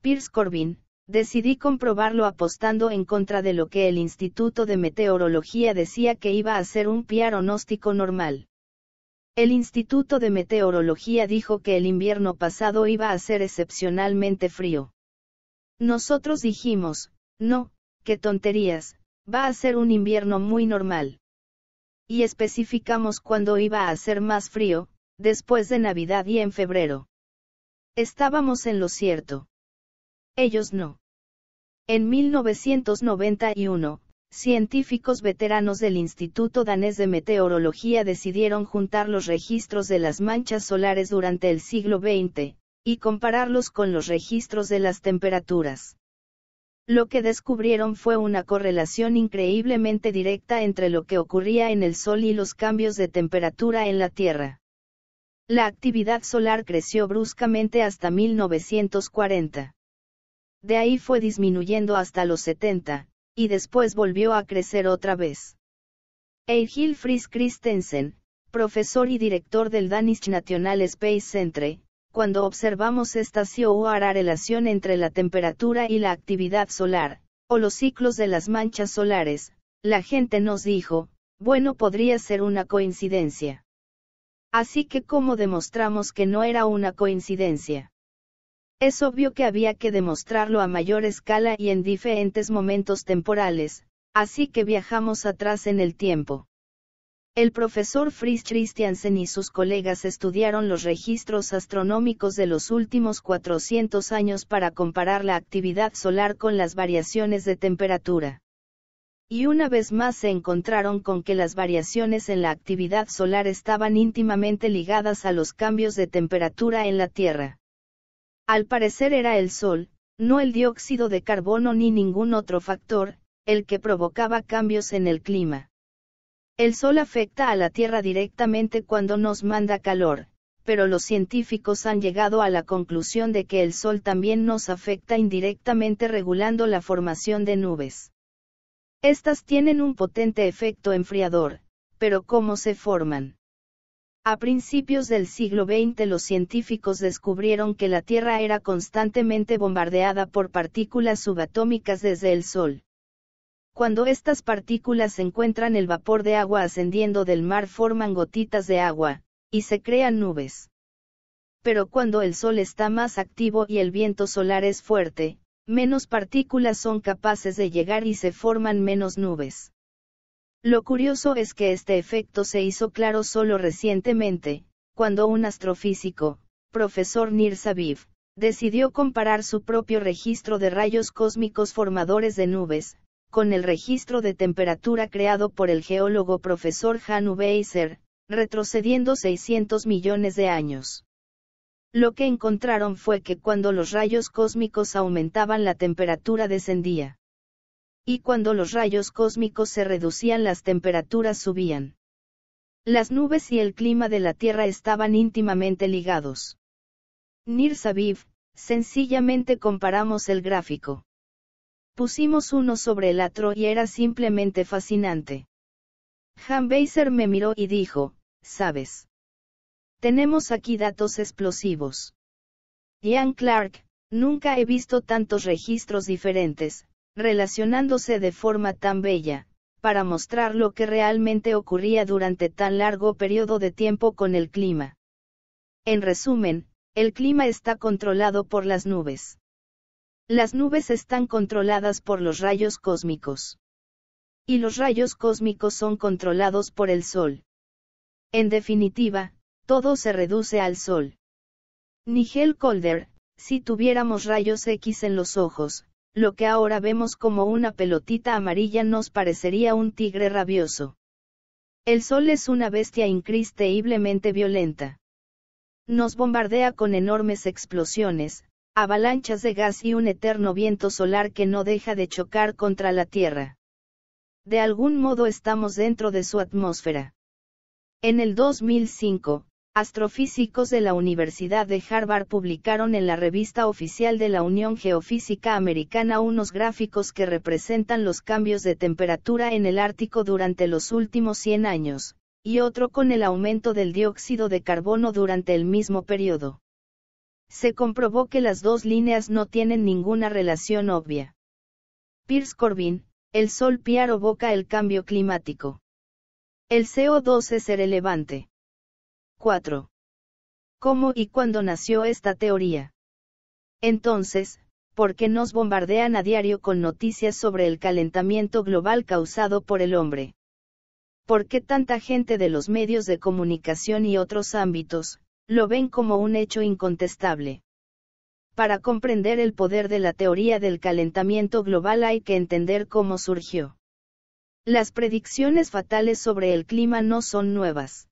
Pierce Corbin, decidí comprobarlo apostando en contra de lo que el Instituto de Meteorología decía que iba a ser un piaronóstico normal. El Instituto de Meteorología dijo que el invierno pasado iba a ser excepcionalmente frío. Nosotros dijimos, no, qué tonterías, Va a ser un invierno muy normal. Y especificamos cuándo iba a ser más frío, después de Navidad y en febrero. Estábamos en lo cierto. Ellos no. En 1991, científicos veteranos del Instituto Danés de Meteorología decidieron juntar los registros de las manchas solares durante el siglo XX, y compararlos con los registros de las temperaturas lo que descubrieron fue una correlación increíblemente directa entre lo que ocurría en el Sol y los cambios de temperatura en la Tierra. La actividad solar creció bruscamente hasta 1940. De ahí fue disminuyendo hasta los 70, y después volvió a crecer otra vez. Eirgil Fries Christensen, profesor y director del Danish National Space Center, cuando observamos esta o relación entre la temperatura y la actividad solar, o los ciclos de las manchas solares, la gente nos dijo, bueno podría ser una coincidencia. Así que ¿cómo demostramos que no era una coincidencia? Es obvio que había que demostrarlo a mayor escala y en diferentes momentos temporales, así que viajamos atrás en el tiempo. El profesor Fritz Christiansen y sus colegas estudiaron los registros astronómicos de los últimos 400 años para comparar la actividad solar con las variaciones de temperatura. Y una vez más se encontraron con que las variaciones en la actividad solar estaban íntimamente ligadas a los cambios de temperatura en la Tierra. Al parecer era el Sol, no el dióxido de carbono ni ningún otro factor, el que provocaba cambios en el clima. El Sol afecta a la Tierra directamente cuando nos manda calor, pero los científicos han llegado a la conclusión de que el Sol también nos afecta indirectamente regulando la formación de nubes. Estas tienen un potente efecto enfriador, pero ¿cómo se forman? A principios del siglo XX los científicos descubrieron que la Tierra era constantemente bombardeada por partículas subatómicas desde el Sol. Cuando estas partículas encuentran el vapor de agua ascendiendo del mar forman gotitas de agua, y se crean nubes. Pero cuando el sol está más activo y el viento solar es fuerte, menos partículas son capaces de llegar y se forman menos nubes. Lo curioso es que este efecto se hizo claro solo recientemente, cuando un astrofísico, profesor Nir Sabiv, decidió comparar su propio registro de rayos cósmicos formadores de nubes, con el registro de temperatura creado por el geólogo profesor Hanu Weiser, retrocediendo 600 millones de años. Lo que encontraron fue que cuando los rayos cósmicos aumentaban la temperatura descendía. Y cuando los rayos cósmicos se reducían las temperaturas subían. Las nubes y el clima de la Tierra estaban íntimamente ligados. Nir sencillamente comparamos el gráfico. Pusimos uno sobre el atro y era simplemente fascinante. Han Baser me miró y dijo, sabes. Tenemos aquí datos explosivos. Ian Clark, nunca he visto tantos registros diferentes, relacionándose de forma tan bella, para mostrar lo que realmente ocurría durante tan largo periodo de tiempo con el clima. En resumen, el clima está controlado por las nubes. Las nubes están controladas por los rayos cósmicos. Y los rayos cósmicos son controlados por el Sol. En definitiva, todo se reduce al Sol. Nigel Calder, si tuviéramos rayos X en los ojos, lo que ahora vemos como una pelotita amarilla nos parecería un tigre rabioso. El Sol es una bestia increíblemente violenta. Nos bombardea con enormes explosiones, avalanchas de gas y un eterno viento solar que no deja de chocar contra la Tierra. De algún modo estamos dentro de su atmósfera. En el 2005, astrofísicos de la Universidad de Harvard publicaron en la revista oficial de la Unión Geofísica Americana unos gráficos que representan los cambios de temperatura en el Ártico durante los últimos 100 años, y otro con el aumento del dióxido de carbono durante el mismo periodo se comprobó que las dos líneas no tienen ninguna relación obvia. Pierce Corbin, el sol piar boca el cambio climático. El CO2 es relevante. 4. ¿Cómo y cuándo nació esta teoría? Entonces, ¿por qué nos bombardean a diario con noticias sobre el calentamiento global causado por el hombre? ¿Por qué tanta gente de los medios de comunicación y otros ámbitos, lo ven como un hecho incontestable. Para comprender el poder de la teoría del calentamiento global hay que entender cómo surgió. Las predicciones fatales sobre el clima no son nuevas.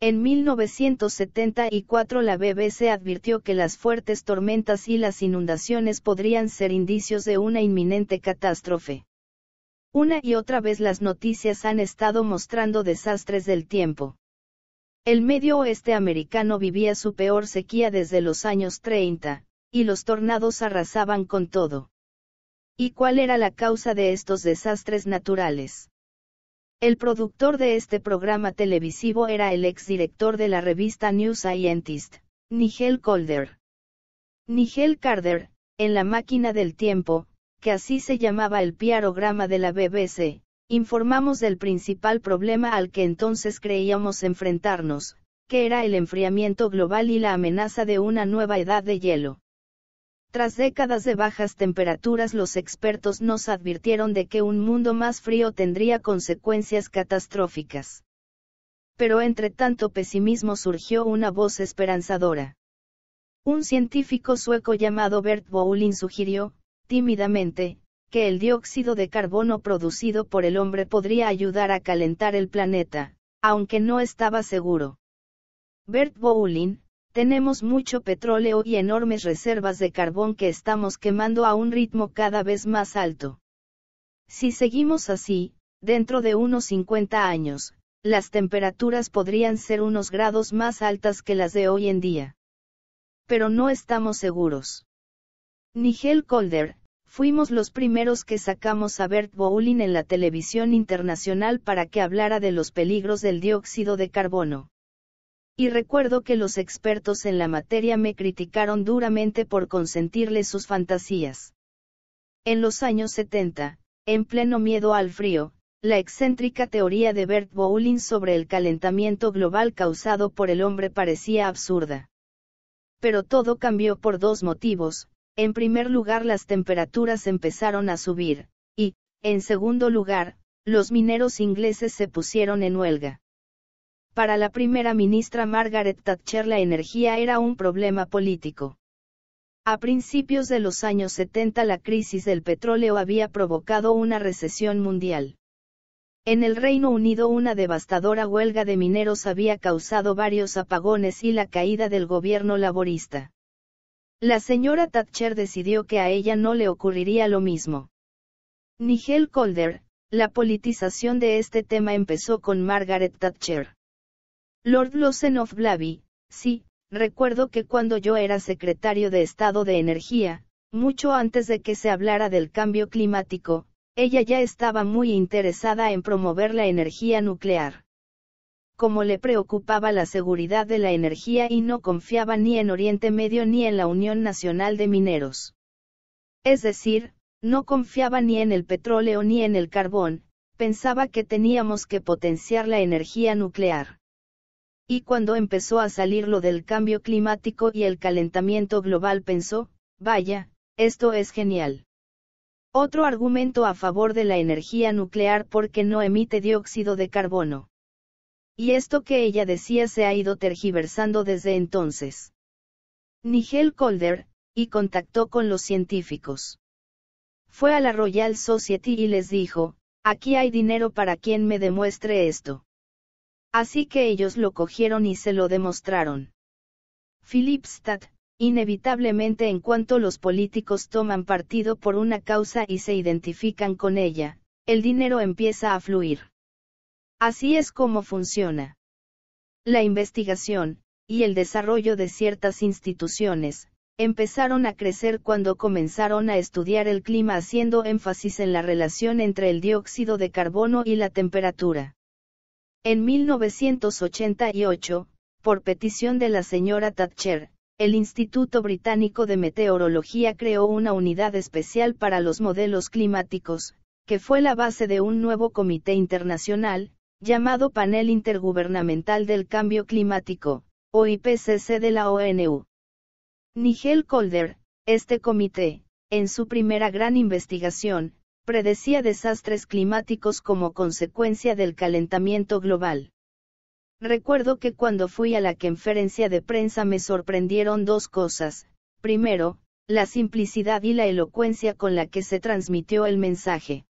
En 1974 la BBC advirtió que las fuertes tormentas y las inundaciones podrían ser indicios de una inminente catástrofe. Una y otra vez las noticias han estado mostrando desastres del tiempo. El medio oeste americano vivía su peor sequía desde los años 30, y los tornados arrasaban con todo. ¿Y cuál era la causa de estos desastres naturales? El productor de este programa televisivo era el exdirector de la revista New Scientist, Nigel Calder. Nigel Carter, en La máquina del tiempo, que así se llamaba el piarograma de la BBC, Informamos del principal problema al que entonces creíamos enfrentarnos, que era el enfriamiento global y la amenaza de una nueva edad de hielo. Tras décadas de bajas temperaturas los expertos nos advirtieron de que un mundo más frío tendría consecuencias catastróficas. Pero entre tanto pesimismo surgió una voz esperanzadora. Un científico sueco llamado Bert Bowling sugirió, tímidamente, que el dióxido de carbono producido por el hombre podría ayudar a calentar el planeta, aunque no estaba seguro. Bert Bowling, tenemos mucho petróleo y enormes reservas de carbón que estamos quemando a un ritmo cada vez más alto. Si seguimos así, dentro de unos 50 años, las temperaturas podrían ser unos grados más altas que las de hoy en día. Pero no estamos seguros. Nigel Calder, fuimos los primeros que sacamos a Bert Bowling en la televisión internacional para que hablara de los peligros del dióxido de carbono. Y recuerdo que los expertos en la materia me criticaron duramente por consentirle sus fantasías. En los años 70, en pleno miedo al frío, la excéntrica teoría de Bert Bowling sobre el calentamiento global causado por el hombre parecía absurda. Pero todo cambió por dos motivos, en primer lugar las temperaturas empezaron a subir, y, en segundo lugar, los mineros ingleses se pusieron en huelga. Para la primera ministra Margaret Thatcher la energía era un problema político. A principios de los años 70 la crisis del petróleo había provocado una recesión mundial. En el Reino Unido una devastadora huelga de mineros había causado varios apagones y la caída del gobierno laborista. La señora Thatcher decidió que a ella no le ocurriría lo mismo. Nigel Calder, la politización de este tema empezó con Margaret Thatcher. Lord Lawson of Blaby, sí, recuerdo que cuando yo era secretario de Estado de Energía, mucho antes de que se hablara del cambio climático, ella ya estaba muy interesada en promover la energía nuclear como le preocupaba la seguridad de la energía y no confiaba ni en Oriente Medio ni en la Unión Nacional de Mineros. Es decir, no confiaba ni en el petróleo ni en el carbón, pensaba que teníamos que potenciar la energía nuclear. Y cuando empezó a salir lo del cambio climático y el calentamiento global pensó, vaya, esto es genial. Otro argumento a favor de la energía nuclear porque no emite dióxido de carbono y esto que ella decía se ha ido tergiversando desde entonces. Nigel Calder, y contactó con los científicos. Fue a la Royal Society y les dijo, aquí hay dinero para quien me demuestre esto. Así que ellos lo cogieron y se lo demostraron. Philipstadt, inevitablemente en cuanto los políticos toman partido por una causa y se identifican con ella, el dinero empieza a fluir. Así es como funciona. La investigación, y el desarrollo de ciertas instituciones, empezaron a crecer cuando comenzaron a estudiar el clima haciendo énfasis en la relación entre el dióxido de carbono y la temperatura. En 1988, por petición de la señora Thatcher, el Instituto Británico de Meteorología creó una unidad especial para los modelos climáticos, que fue la base de un nuevo comité internacional, llamado Panel Intergubernamental del Cambio Climático, o IPCC de la ONU. Nigel Calder, este comité, en su primera gran investigación, predecía desastres climáticos como consecuencia del calentamiento global. Recuerdo que cuando fui a la conferencia de prensa me sorprendieron dos cosas, primero, la simplicidad y la elocuencia con la que se transmitió el mensaje.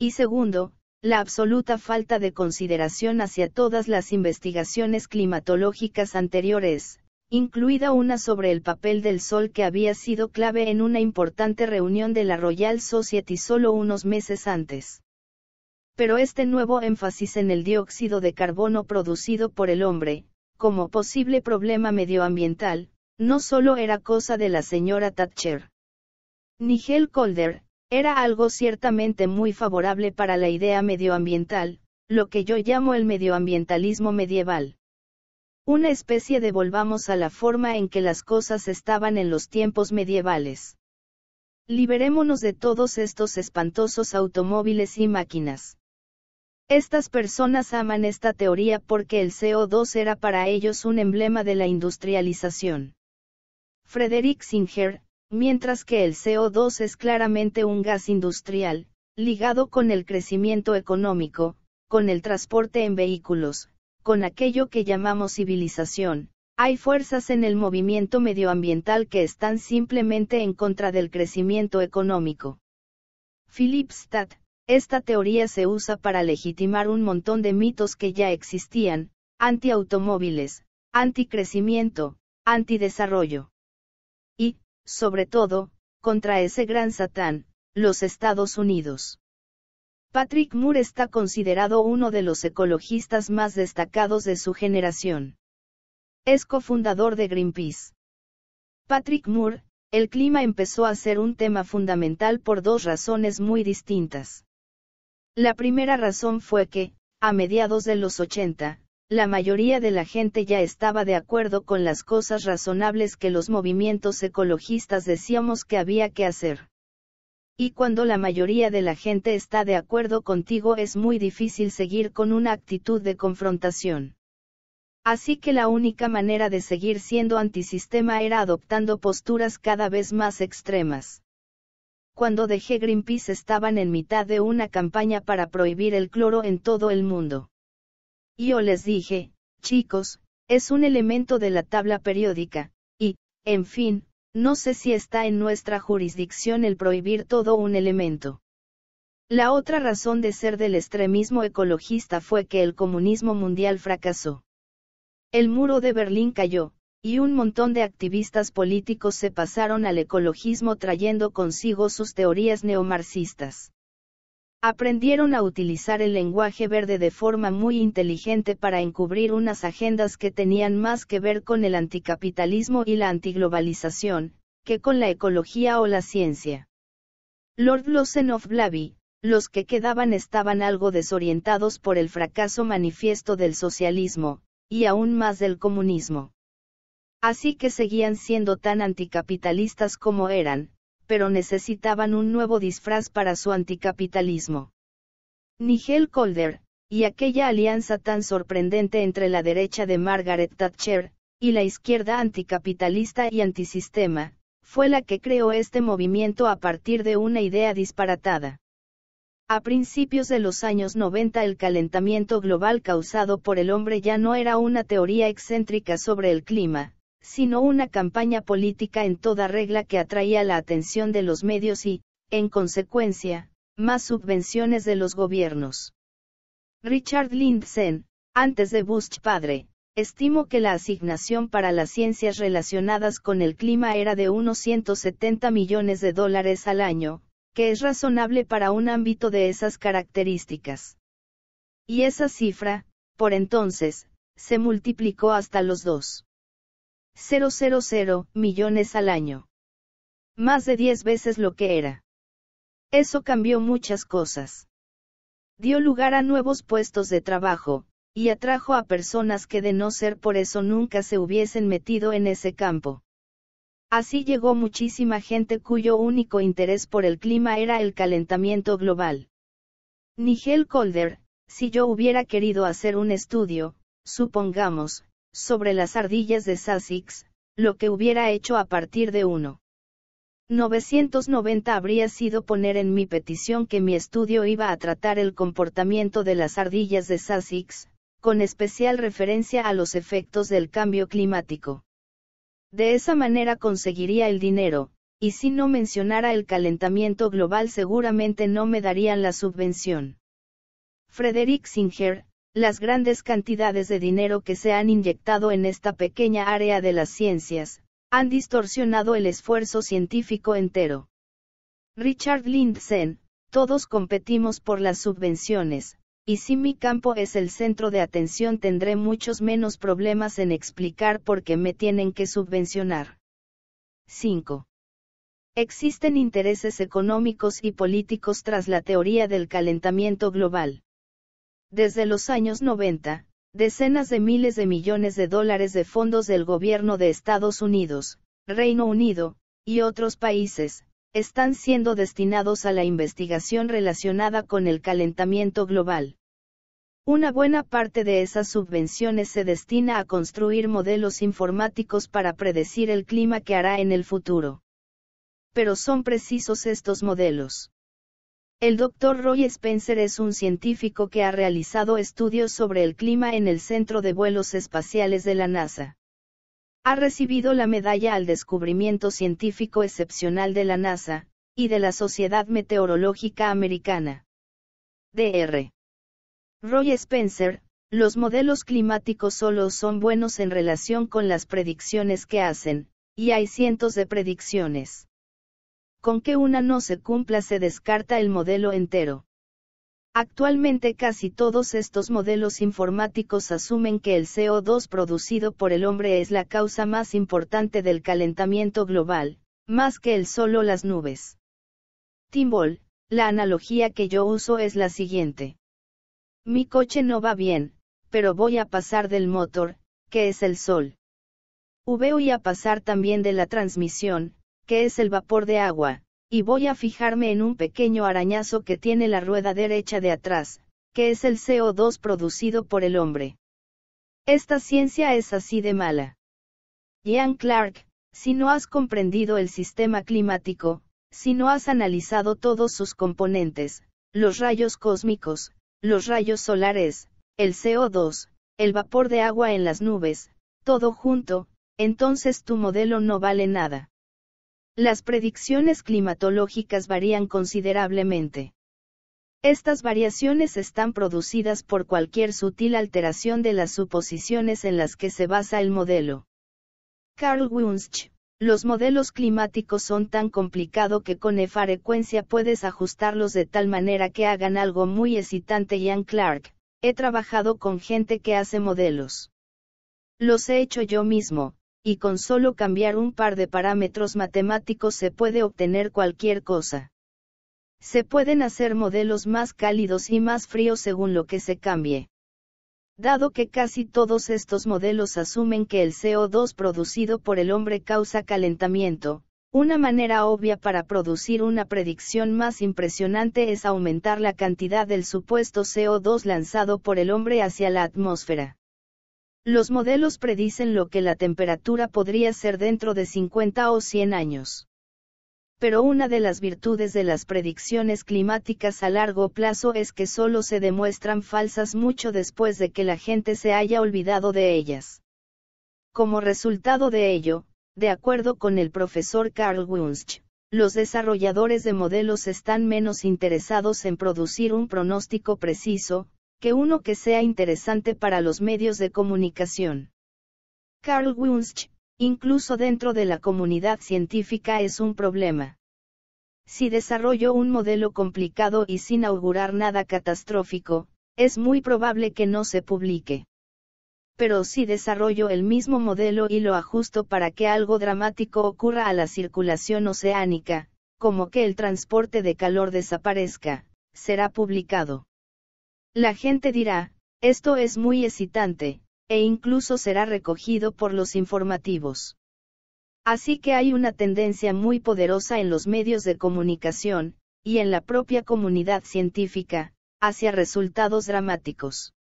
Y segundo, la absoluta falta de consideración hacia todas las investigaciones climatológicas anteriores, incluida una sobre el papel del Sol que había sido clave en una importante reunión de la Royal Society solo unos meses antes. Pero este nuevo énfasis en el dióxido de carbono producido por el hombre, como posible problema medioambiental, no solo era cosa de la señora Thatcher. Nigel Calder, era algo ciertamente muy favorable para la idea medioambiental, lo que yo llamo el medioambientalismo medieval. Una especie de volvamos a la forma en que las cosas estaban en los tiempos medievales. Liberémonos de todos estos espantosos automóviles y máquinas. Estas personas aman esta teoría porque el CO2 era para ellos un emblema de la industrialización. Frederick Singer, mientras que el CO2 es claramente un gas industrial, ligado con el crecimiento económico, con el transporte en vehículos, con aquello que llamamos civilización, hay fuerzas en el movimiento medioambiental que están simplemente en contra del crecimiento económico. Philip Stad, esta teoría se usa para legitimar un montón de mitos que ya existían, antiautomóviles, anticrecimiento, antidesarrollo sobre todo, contra ese gran Satán, los Estados Unidos. Patrick Moore está considerado uno de los ecologistas más destacados de su generación. Es cofundador de Greenpeace. Patrick Moore, el clima empezó a ser un tema fundamental por dos razones muy distintas. La primera razón fue que, a mediados de los 80, la mayoría de la gente ya estaba de acuerdo con las cosas razonables que los movimientos ecologistas decíamos que había que hacer. Y cuando la mayoría de la gente está de acuerdo contigo es muy difícil seguir con una actitud de confrontación. Así que la única manera de seguir siendo antisistema era adoptando posturas cada vez más extremas. Cuando dejé Greenpeace estaban en mitad de una campaña para prohibir el cloro en todo el mundo yo les dije, chicos, es un elemento de la tabla periódica, y, en fin, no sé si está en nuestra jurisdicción el prohibir todo un elemento. La otra razón de ser del extremismo ecologista fue que el comunismo mundial fracasó. El muro de Berlín cayó, y un montón de activistas políticos se pasaron al ecologismo trayendo consigo sus teorías neomarxistas. Aprendieron a utilizar el lenguaje verde de forma muy inteligente para encubrir unas agendas que tenían más que ver con el anticapitalismo y la antiglobalización, que con la ecología o la ciencia. Lord of Blavi, los que quedaban estaban algo desorientados por el fracaso manifiesto del socialismo, y aún más del comunismo. Así que seguían siendo tan anticapitalistas como eran, pero necesitaban un nuevo disfraz para su anticapitalismo. Nigel Calder, y aquella alianza tan sorprendente entre la derecha de Margaret Thatcher, y la izquierda anticapitalista y antisistema, fue la que creó este movimiento a partir de una idea disparatada. A principios de los años 90 el calentamiento global causado por el hombre ya no era una teoría excéntrica sobre el clima, sino una campaña política en toda regla que atraía la atención de los medios y, en consecuencia, más subvenciones de los gobiernos. Richard Lindzen, antes de Bush padre, estimó que la asignación para las ciencias relacionadas con el clima era de unos 170 millones de dólares al año, que es razonable para un ámbito de esas características. Y esa cifra, por entonces, se multiplicó hasta los dos. 000 millones al año. Más de 10 veces lo que era. Eso cambió muchas cosas. Dio lugar a nuevos puestos de trabajo, y atrajo a personas que de no ser por eso nunca se hubiesen metido en ese campo. Así llegó muchísima gente cuyo único interés por el clima era el calentamiento global. Nigel Calder, si yo hubiera querido hacer un estudio, supongamos, sobre las ardillas de Sussex, lo que hubiera hecho a partir de uno. 990 habría sido poner en mi petición que mi estudio iba a tratar el comportamiento de las ardillas de Sussex, con especial referencia a los efectos del cambio climático. De esa manera conseguiría el dinero, y si no mencionara el calentamiento global seguramente no me darían la subvención. Frederick Singer, las grandes cantidades de dinero que se han inyectado en esta pequeña área de las ciencias, han distorsionado el esfuerzo científico entero. Richard Lindzen, todos competimos por las subvenciones, y si mi campo es el centro de atención tendré muchos menos problemas en explicar por qué me tienen que subvencionar. 5. Existen intereses económicos y políticos tras la teoría del calentamiento global. Desde los años 90, decenas de miles de millones de dólares de fondos del gobierno de Estados Unidos, Reino Unido, y otros países, están siendo destinados a la investigación relacionada con el calentamiento global. Una buena parte de esas subvenciones se destina a construir modelos informáticos para predecir el clima que hará en el futuro. Pero son precisos estos modelos. El Dr. Roy Spencer es un científico que ha realizado estudios sobre el clima en el Centro de Vuelos Espaciales de la NASA. Ha recibido la medalla al descubrimiento científico excepcional de la NASA, y de la Sociedad Meteorológica Americana. Dr. Roy Spencer, los modelos climáticos solo son buenos en relación con las predicciones que hacen, y hay cientos de predicciones con que una no se cumpla se descarta el modelo entero. Actualmente casi todos estos modelos informáticos asumen que el CO2 producido por el hombre es la causa más importante del calentamiento global, más que el solo las nubes. Timbol, la analogía que yo uso es la siguiente. Mi coche no va bien, pero voy a pasar del motor, que es el sol. Voy a pasar también de la transmisión, que es el vapor de agua, y voy a fijarme en un pequeño arañazo que tiene la rueda derecha de atrás, que es el CO2 producido por el hombre. Esta ciencia es así de mala. Jean Clark, si no has comprendido el sistema climático, si no has analizado todos sus componentes, los rayos cósmicos, los rayos solares, el CO2, el vapor de agua en las nubes, todo junto, entonces tu modelo no vale nada. Las predicciones climatológicas varían considerablemente. Estas variaciones están producidas por cualquier sutil alteración de las suposiciones en las que se basa el modelo. Carl Wunsch, los modelos climáticos son tan complicado que con frecuencia puedes ajustarlos de tal manera que hagan algo muy excitante. Ian Clark, he trabajado con gente que hace modelos. Los he hecho yo mismo, y con solo cambiar un par de parámetros matemáticos se puede obtener cualquier cosa. Se pueden hacer modelos más cálidos y más fríos según lo que se cambie. Dado que casi todos estos modelos asumen que el CO2 producido por el hombre causa calentamiento, una manera obvia para producir una predicción más impresionante es aumentar la cantidad del supuesto CO2 lanzado por el hombre hacia la atmósfera. Los modelos predicen lo que la temperatura podría ser dentro de 50 o 100 años. Pero una de las virtudes de las predicciones climáticas a largo plazo es que solo se demuestran falsas mucho después de que la gente se haya olvidado de ellas. Como resultado de ello, de acuerdo con el profesor Carl Wunsch, los desarrolladores de modelos están menos interesados en producir un pronóstico preciso, que uno que sea interesante para los medios de comunicación. Carl Wunsch, incluso dentro de la comunidad científica es un problema. Si desarrollo un modelo complicado y sin augurar nada catastrófico, es muy probable que no se publique. Pero si desarrollo el mismo modelo y lo ajusto para que algo dramático ocurra a la circulación oceánica, como que el transporte de calor desaparezca, será publicado. La gente dirá, esto es muy excitante, e incluso será recogido por los informativos. Así que hay una tendencia muy poderosa en los medios de comunicación, y en la propia comunidad científica, hacia resultados dramáticos.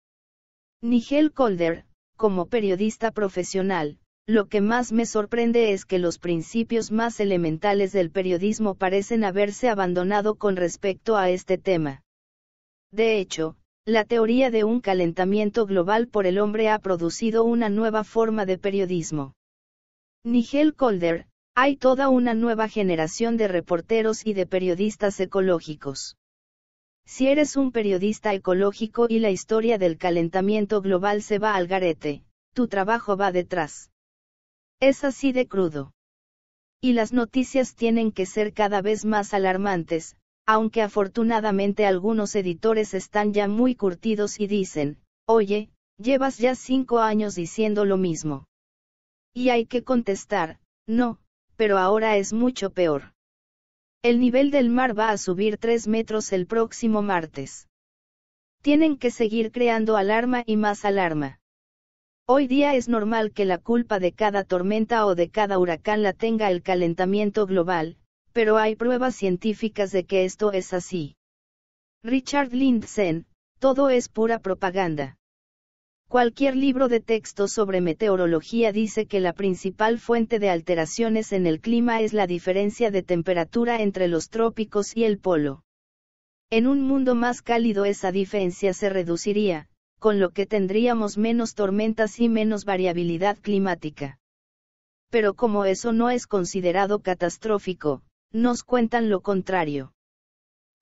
Nigel Calder, como periodista profesional, lo que más me sorprende es que los principios más elementales del periodismo parecen haberse abandonado con respecto a este tema. De hecho, la teoría de un calentamiento global por el hombre ha producido una nueva forma de periodismo. Nigel Calder, hay toda una nueva generación de reporteros y de periodistas ecológicos. Si eres un periodista ecológico y la historia del calentamiento global se va al garete, tu trabajo va detrás. Es así de crudo. Y las noticias tienen que ser cada vez más alarmantes, aunque afortunadamente algunos editores están ya muy curtidos y dicen, oye, llevas ya cinco años diciendo lo mismo. Y hay que contestar, no, pero ahora es mucho peor. El nivel del mar va a subir tres metros el próximo martes. Tienen que seguir creando alarma y más alarma. Hoy día es normal que la culpa de cada tormenta o de cada huracán la tenga el calentamiento global, pero hay pruebas científicas de que esto es así. Richard Lindzen, todo es pura propaganda. Cualquier libro de texto sobre meteorología dice que la principal fuente de alteraciones en el clima es la diferencia de temperatura entre los trópicos y el polo. En un mundo más cálido esa diferencia se reduciría, con lo que tendríamos menos tormentas y menos variabilidad climática. Pero como eso no es considerado catastrófico, nos cuentan lo contrario.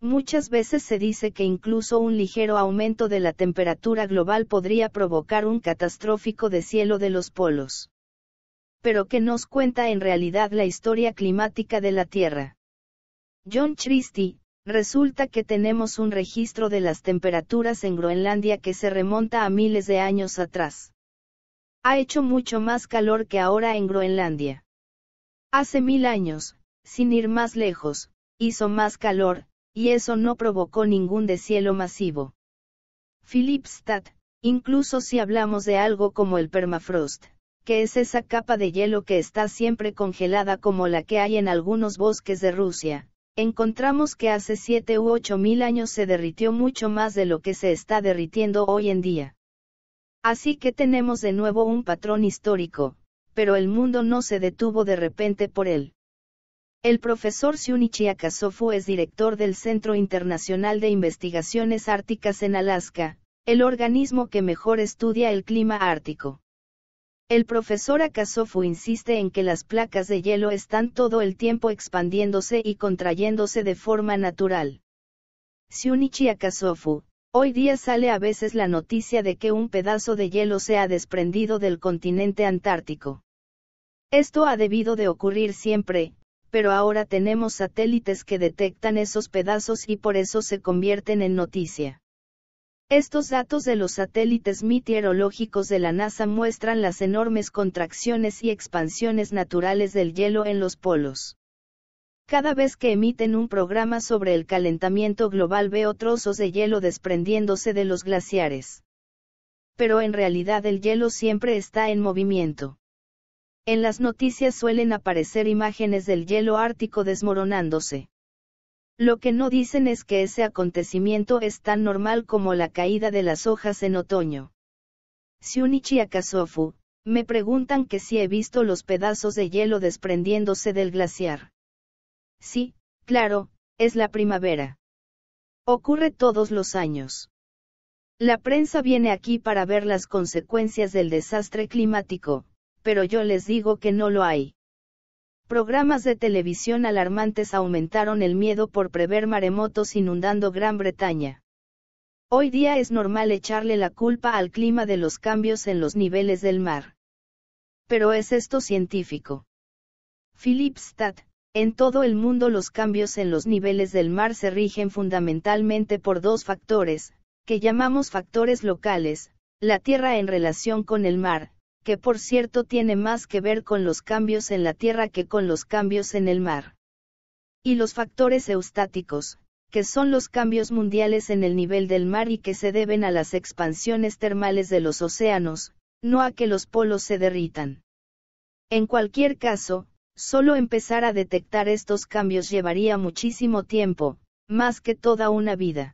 Muchas veces se dice que incluso un ligero aumento de la temperatura global podría provocar un catastrófico cielo de los polos. Pero que nos cuenta en realidad la historia climática de la Tierra? John Christie, resulta que tenemos un registro de las temperaturas en Groenlandia que se remonta a miles de años atrás. Ha hecho mucho más calor que ahora en Groenlandia. Hace mil años, sin ir más lejos, hizo más calor, y eso no provocó ningún deshielo masivo. Philipstad, incluso si hablamos de algo como el permafrost, que es esa capa de hielo que está siempre congelada como la que hay en algunos bosques de Rusia, encontramos que hace 7 u 8 mil años se derritió mucho más de lo que se está derritiendo hoy en día. Así que tenemos de nuevo un patrón histórico, pero el mundo no se detuvo de repente por él. El profesor Shunichi Akasofu es director del Centro Internacional de Investigaciones Árticas en Alaska, el organismo que mejor estudia el clima ártico. El profesor Akasofu insiste en que las placas de hielo están todo el tiempo expandiéndose y contrayéndose de forma natural. Shunichi Akasofu, hoy día sale a veces la noticia de que un pedazo de hielo se ha desprendido del continente antártico. Esto ha debido de ocurrir siempre, pero ahora tenemos satélites que detectan esos pedazos y por eso se convierten en noticia. Estos datos de los satélites meteorológicos de la NASA muestran las enormes contracciones y expansiones naturales del hielo en los polos. Cada vez que emiten un programa sobre el calentamiento global veo trozos de hielo desprendiéndose de los glaciares. Pero en realidad el hielo siempre está en movimiento. En las noticias suelen aparecer imágenes del hielo ártico desmoronándose. Lo que no dicen es que ese acontecimiento es tan normal como la caída de las hojas en otoño. Shunichi Akasofu, me preguntan que si he visto los pedazos de hielo desprendiéndose del glaciar. Sí, claro, es la primavera. Ocurre todos los años. La prensa viene aquí para ver las consecuencias del desastre climático, pero yo les digo que no lo hay. Programas de televisión alarmantes aumentaron el miedo por prever maremotos inundando Gran Bretaña. Hoy día es normal echarle la culpa al clima de los cambios en los niveles del mar. Pero ¿es esto científico? Philip Stad: en todo el mundo los cambios en los niveles del mar se rigen fundamentalmente por dos factores, que llamamos factores locales, la tierra en relación con el mar, que por cierto tiene más que ver con los cambios en la Tierra que con los cambios en el mar. Y los factores eustáticos, que son los cambios mundiales en el nivel del mar y que se deben a las expansiones termales de los océanos, no a que los polos se derritan. En cualquier caso, solo empezar a detectar estos cambios llevaría muchísimo tiempo, más que toda una vida.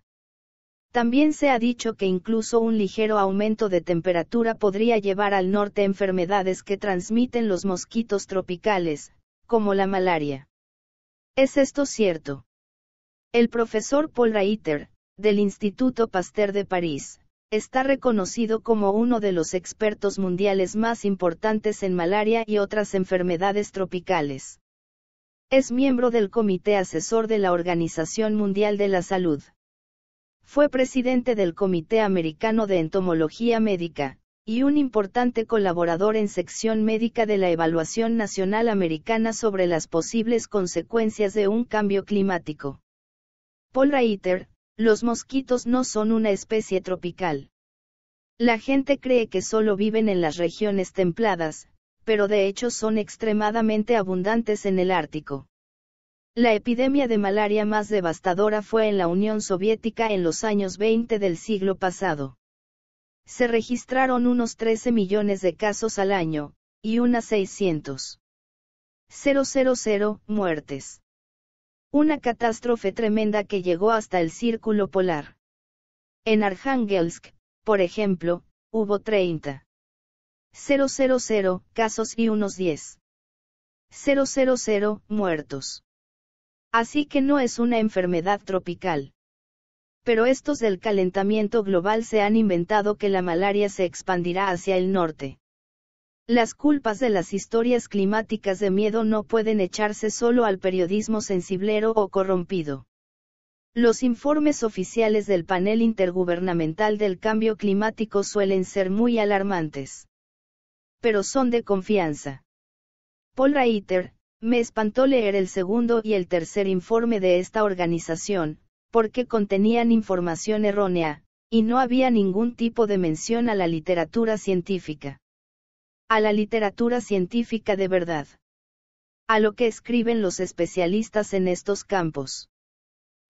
También se ha dicho que incluso un ligero aumento de temperatura podría llevar al norte enfermedades que transmiten los mosquitos tropicales, como la malaria. ¿Es esto cierto? El profesor Paul Reiter, del Instituto Pasteur de París, está reconocido como uno de los expertos mundiales más importantes en malaria y otras enfermedades tropicales. Es miembro del Comité Asesor de la Organización Mundial de la Salud. Fue presidente del Comité Americano de Entomología Médica, y un importante colaborador en sección médica de la Evaluación Nacional Americana sobre las posibles consecuencias de un cambio climático. Paul Reiter, los mosquitos no son una especie tropical. La gente cree que solo viven en las regiones templadas, pero de hecho son extremadamente abundantes en el Ártico. La epidemia de malaria más devastadora fue en la Unión Soviética en los años 20 del siglo pasado. Se registraron unos 13 millones de casos al año, y unas 600. muertes. Una catástrofe tremenda que llegó hasta el Círculo Polar. En Arkhangelsk, por ejemplo, hubo 30. casos y unos 10. muertos. Así que no es una enfermedad tropical. Pero estos del calentamiento global se han inventado que la malaria se expandirá hacia el norte. Las culpas de las historias climáticas de miedo no pueden echarse solo al periodismo sensiblero o corrompido. Los informes oficiales del panel intergubernamental del cambio climático suelen ser muy alarmantes. Pero son de confianza. Paul Reiter, me espantó leer el segundo y el tercer informe de esta organización, porque contenían información errónea, y no había ningún tipo de mención a la literatura científica. A la literatura científica de verdad. A lo que escriben los especialistas en estos campos.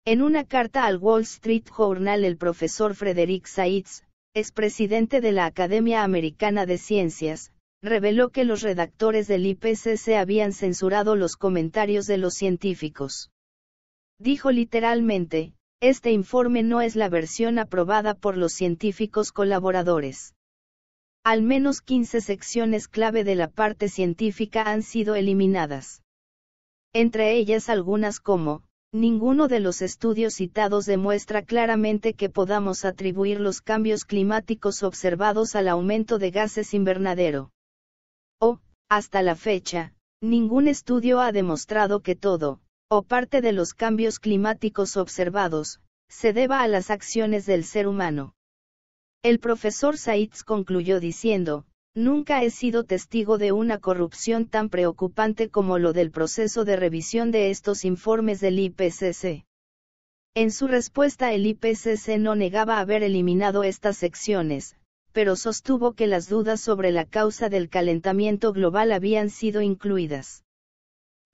En una carta al Wall Street Journal el profesor Frederick Saitz, expresidente de la Academia Americana de Ciencias, reveló que los redactores del IPCC habían censurado los comentarios de los científicos. Dijo literalmente, este informe no es la versión aprobada por los científicos colaboradores. Al menos 15 secciones clave de la parte científica han sido eliminadas. Entre ellas algunas como, ninguno de los estudios citados demuestra claramente que podamos atribuir los cambios climáticos observados al aumento de gases invernadero. Hasta la fecha, ningún estudio ha demostrado que todo, o parte de los cambios climáticos observados, se deba a las acciones del ser humano. El profesor Saitz concluyó diciendo, Nunca he sido testigo de una corrupción tan preocupante como lo del proceso de revisión de estos informes del IPCC. En su respuesta el IPCC no negaba haber eliminado estas secciones, pero sostuvo que las dudas sobre la causa del calentamiento global habían sido incluidas.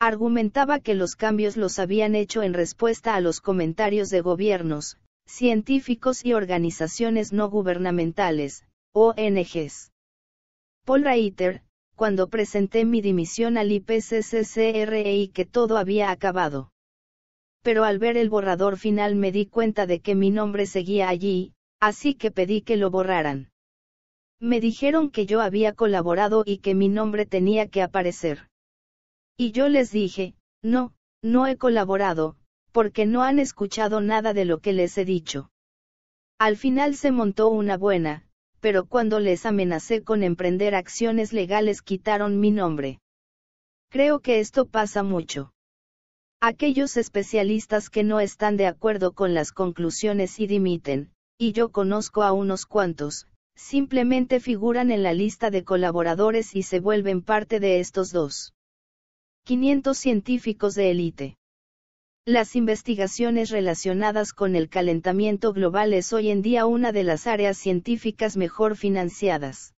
Argumentaba que los cambios los habían hecho en respuesta a los comentarios de gobiernos, científicos y organizaciones no gubernamentales, ONGs. Paul Reiter, cuando presenté mi dimisión al y e que todo había acabado. Pero al ver el borrador final me di cuenta de que mi nombre seguía allí, así que pedí que lo borraran. Me dijeron que yo había colaborado y que mi nombre tenía que aparecer. Y yo les dije, no, no he colaborado, porque no han escuchado nada de lo que les he dicho. Al final se montó una buena, pero cuando les amenacé con emprender acciones legales quitaron mi nombre. Creo que esto pasa mucho. Aquellos especialistas que no están de acuerdo con las conclusiones y dimiten, y yo conozco a unos cuantos, simplemente figuran en la lista de colaboradores y se vuelven parte de estos dos. 500 científicos de élite. Las investigaciones relacionadas con el calentamiento global es hoy en día una de las áreas científicas mejor financiadas.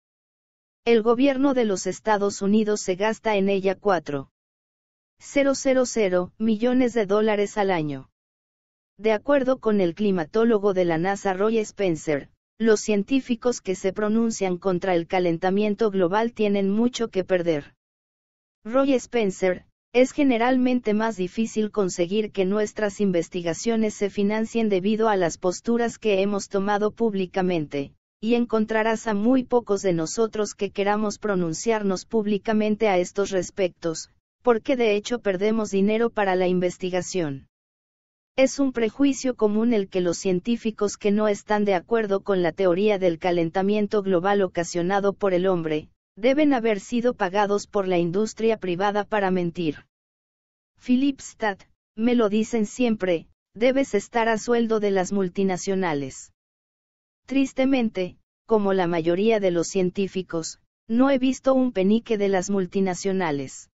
El gobierno de los Estados Unidos se gasta en ella 4.000 millones de dólares al año. De acuerdo con el climatólogo de la NASA Roy Spencer, los científicos que se pronuncian contra el calentamiento global tienen mucho que perder. Roy Spencer, es generalmente más difícil conseguir que nuestras investigaciones se financien debido a las posturas que hemos tomado públicamente, y encontrarás a muy pocos de nosotros que queramos pronunciarnos públicamente a estos respectos, porque de hecho perdemos dinero para la investigación. Es un prejuicio común el que los científicos que no están de acuerdo con la teoría del calentamiento global ocasionado por el hombre, deben haber sido pagados por la industria privada para mentir. Philip Stadt, me lo dicen siempre, debes estar a sueldo de las multinacionales. Tristemente, como la mayoría de los científicos, no he visto un penique de las multinacionales.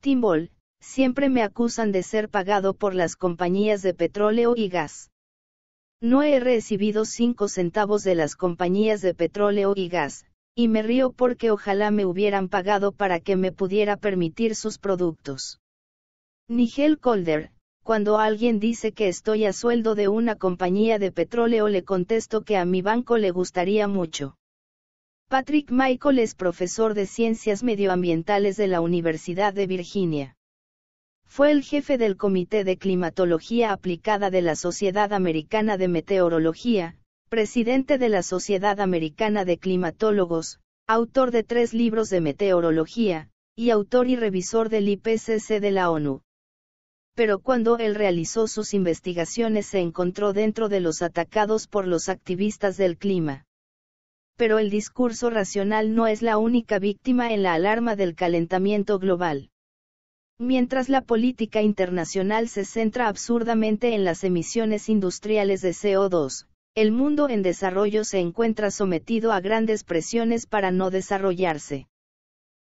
Timbol siempre me acusan de ser pagado por las compañías de petróleo y gas. No he recibido cinco centavos de las compañías de petróleo y gas, y me río porque ojalá me hubieran pagado para que me pudiera permitir sus productos. Nigel Calder, cuando alguien dice que estoy a sueldo de una compañía de petróleo le contesto que a mi banco le gustaría mucho. Patrick Michael es profesor de ciencias medioambientales de la Universidad de Virginia. Fue el jefe del Comité de Climatología Aplicada de la Sociedad Americana de Meteorología, presidente de la Sociedad Americana de Climatólogos, autor de tres libros de meteorología, y autor y revisor del IPCC de la ONU. Pero cuando él realizó sus investigaciones se encontró dentro de los atacados por los activistas del clima. Pero el discurso racional no es la única víctima en la alarma del calentamiento global. Mientras la política internacional se centra absurdamente en las emisiones industriales de CO2, el mundo en desarrollo se encuentra sometido a grandes presiones para no desarrollarse.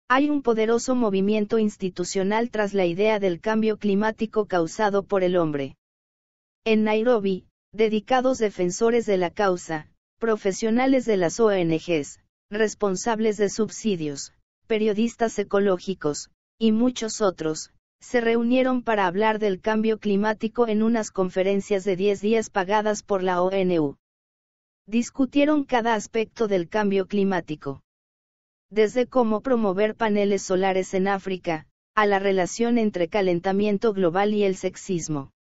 Hay un poderoso movimiento institucional tras la idea del cambio climático causado por el hombre. En Nairobi, dedicados defensores de la causa, profesionales de las ONGs, responsables de subsidios, periodistas ecológicos, y muchos otros, se reunieron para hablar del cambio climático en unas conferencias de 10 días pagadas por la ONU. Discutieron cada aspecto del cambio climático. Desde cómo promover paneles solares en África, a la relación entre calentamiento global y el sexismo.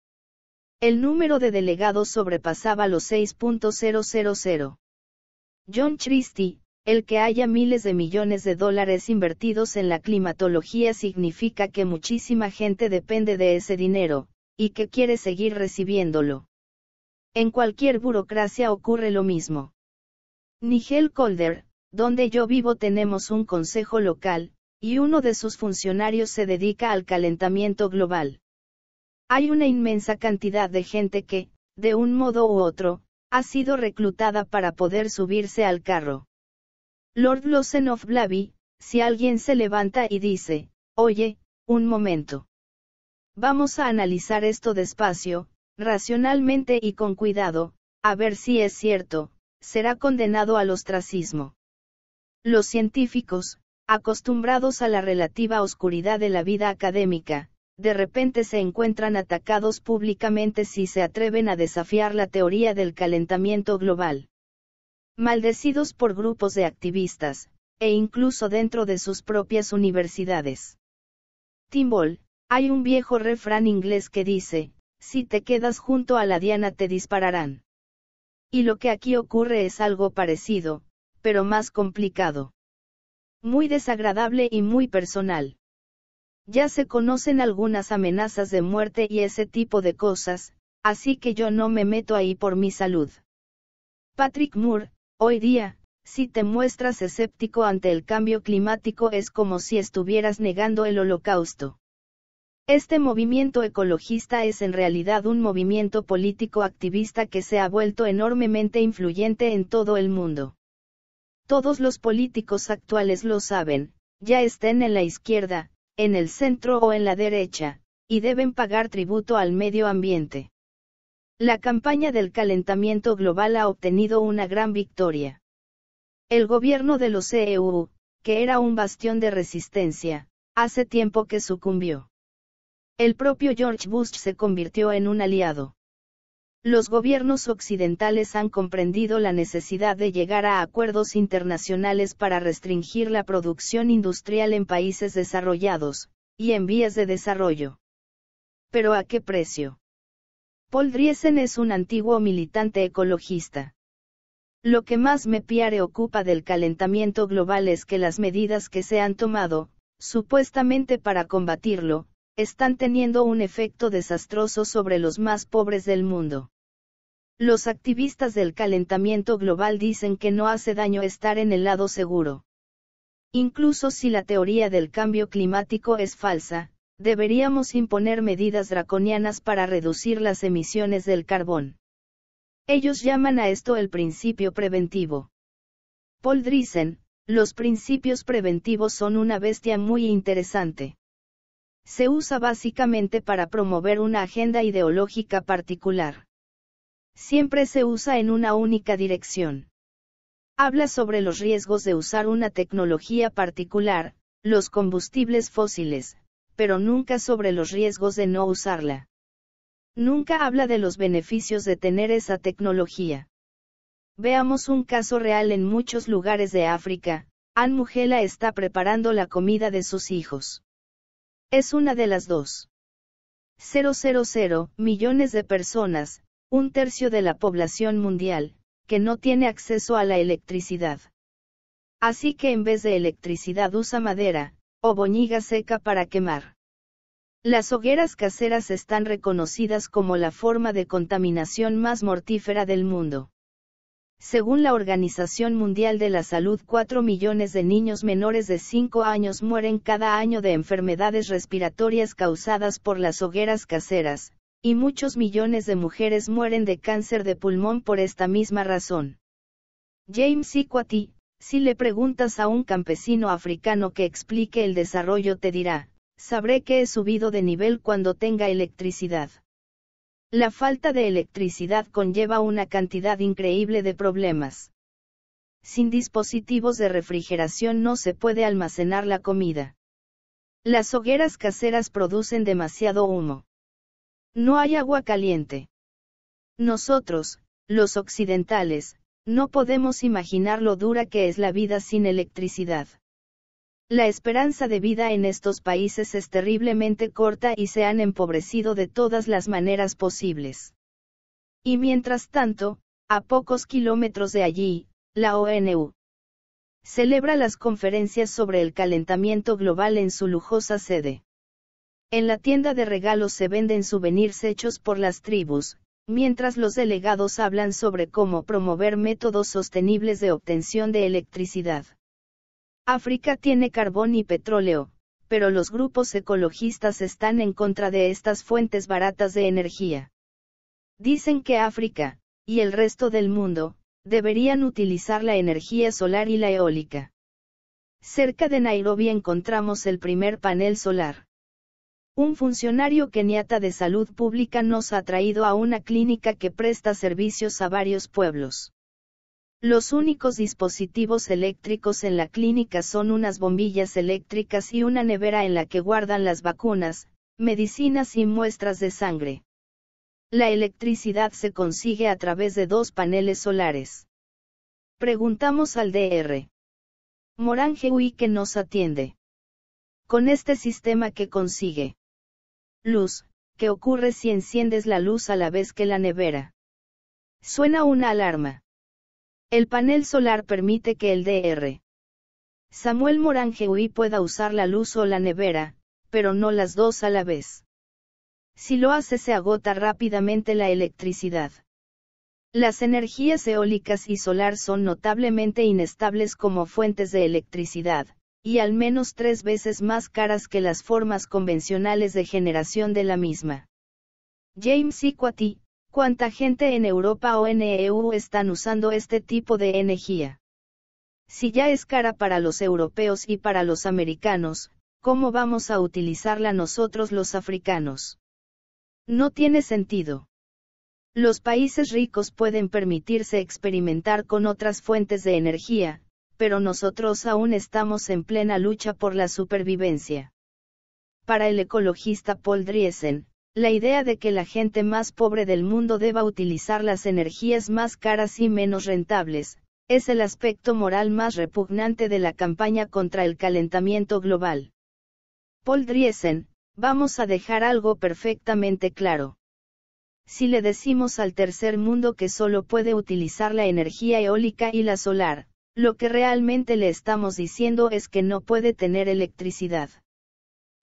El número de delegados sobrepasaba los 6.000. John Christie, el que haya miles de millones de dólares invertidos en la climatología significa que muchísima gente depende de ese dinero, y que quiere seguir recibiéndolo. En cualquier burocracia ocurre lo mismo. Nigel Calder, donde yo vivo tenemos un consejo local, y uno de sus funcionarios se dedica al calentamiento global. Hay una inmensa cantidad de gente que, de un modo u otro, ha sido reclutada para poder subirse al carro. Lord Lawson of Blaby, si alguien se levanta y dice, oye, un momento. Vamos a analizar esto despacio, racionalmente y con cuidado, a ver si es cierto, será condenado al ostracismo. Los científicos, acostumbrados a la relativa oscuridad de la vida académica, de repente se encuentran atacados públicamente si se atreven a desafiar la teoría del calentamiento global maldecidos por grupos de activistas, e incluso dentro de sus propias universidades. Timbol, hay un viejo refrán inglés que dice, si te quedas junto a la diana te dispararán. Y lo que aquí ocurre es algo parecido, pero más complicado. Muy desagradable y muy personal. Ya se conocen algunas amenazas de muerte y ese tipo de cosas, así que yo no me meto ahí por mi salud. Patrick Moore, Hoy día, si te muestras escéptico ante el cambio climático es como si estuvieras negando el holocausto. Este movimiento ecologista es en realidad un movimiento político activista que se ha vuelto enormemente influyente en todo el mundo. Todos los políticos actuales lo saben, ya estén en la izquierda, en el centro o en la derecha, y deben pagar tributo al medio ambiente. La campaña del calentamiento global ha obtenido una gran victoria. El gobierno de los EU, que era un bastión de resistencia, hace tiempo que sucumbió. El propio George Bush se convirtió en un aliado. Los gobiernos occidentales han comprendido la necesidad de llegar a acuerdos internacionales para restringir la producción industrial en países desarrollados, y en vías de desarrollo. Pero ¿a qué precio? Paul Driesen es un antiguo militante ecologista. Lo que más me piare ocupa del calentamiento global es que las medidas que se han tomado, supuestamente para combatirlo, están teniendo un efecto desastroso sobre los más pobres del mundo. Los activistas del calentamiento global dicen que no hace daño estar en el lado seguro. Incluso si la teoría del cambio climático es falsa, Deberíamos imponer medidas draconianas para reducir las emisiones del carbón. Ellos llaman a esto el principio preventivo. Paul Driesen, los principios preventivos son una bestia muy interesante. Se usa básicamente para promover una agenda ideológica particular. Siempre se usa en una única dirección. Habla sobre los riesgos de usar una tecnología particular, los combustibles fósiles, pero nunca sobre los riesgos de no usarla. Nunca habla de los beneficios de tener esa tecnología. Veamos un caso real en muchos lugares de África, Ann Mugela está preparando la comida de sus hijos. Es una de las dos. 000 millones de personas, un tercio de la población mundial, que no tiene acceso a la electricidad. Así que en vez de electricidad usa madera, o boñiga seca para quemar. Las hogueras caseras están reconocidas como la forma de contaminación más mortífera del mundo. Según la Organización Mundial de la Salud, 4 millones de niños menores de 5 años mueren cada año de enfermedades respiratorias causadas por las hogueras caseras, y muchos millones de mujeres mueren de cáncer de pulmón por esta misma razón. James Quati si le preguntas a un campesino africano que explique el desarrollo te dirá, sabré que he subido de nivel cuando tenga electricidad. La falta de electricidad conlleva una cantidad increíble de problemas. Sin dispositivos de refrigeración no se puede almacenar la comida. Las hogueras caseras producen demasiado humo. No hay agua caliente. Nosotros, los occidentales, no podemos imaginar lo dura que es la vida sin electricidad. La esperanza de vida en estos países es terriblemente corta y se han empobrecido de todas las maneras posibles. Y mientras tanto, a pocos kilómetros de allí, la ONU celebra las conferencias sobre el calentamiento global en su lujosa sede. En la tienda de regalos se venden souvenirs hechos por las tribus, Mientras los delegados hablan sobre cómo promover métodos sostenibles de obtención de electricidad. África tiene carbón y petróleo, pero los grupos ecologistas están en contra de estas fuentes baratas de energía. Dicen que África, y el resto del mundo, deberían utilizar la energía solar y la eólica. Cerca de Nairobi encontramos el primer panel solar. Un funcionario keniata de salud pública nos ha traído a una clínica que presta servicios a varios pueblos. Los únicos dispositivos eléctricos en la clínica son unas bombillas eléctricas y una nevera en la que guardan las vacunas, medicinas y muestras de sangre. La electricidad se consigue a través de dos paneles solares. Preguntamos al DR. Morange que nos atiende. Con este sistema que consigue Luz, ¿qué ocurre si enciendes la luz a la vez que la nevera? Suena una alarma. El panel solar permite que el DR. Samuel Morange UI pueda usar la luz o la nevera, pero no las dos a la vez. Si lo hace se agota rápidamente la electricidad. Las energías eólicas y solar son notablemente inestables como fuentes de electricidad, y al menos tres veces más caras que las formas convencionales de generación de la misma. James Iquati, ¿cuánta gente en Europa o en EU están usando este tipo de energía? Si ya es cara para los europeos y para los americanos, ¿cómo vamos a utilizarla nosotros los africanos? No tiene sentido. Los países ricos pueden permitirse experimentar con otras fuentes de energía, pero nosotros aún estamos en plena lucha por la supervivencia. Para el ecologista Paul Driesen, la idea de que la gente más pobre del mundo deba utilizar las energías más caras y menos rentables, es el aspecto moral más repugnante de la campaña contra el calentamiento global. Paul Driesen, vamos a dejar algo perfectamente claro. Si le decimos al tercer mundo que solo puede utilizar la energía eólica y la solar, lo que realmente le estamos diciendo es que no puede tener electricidad.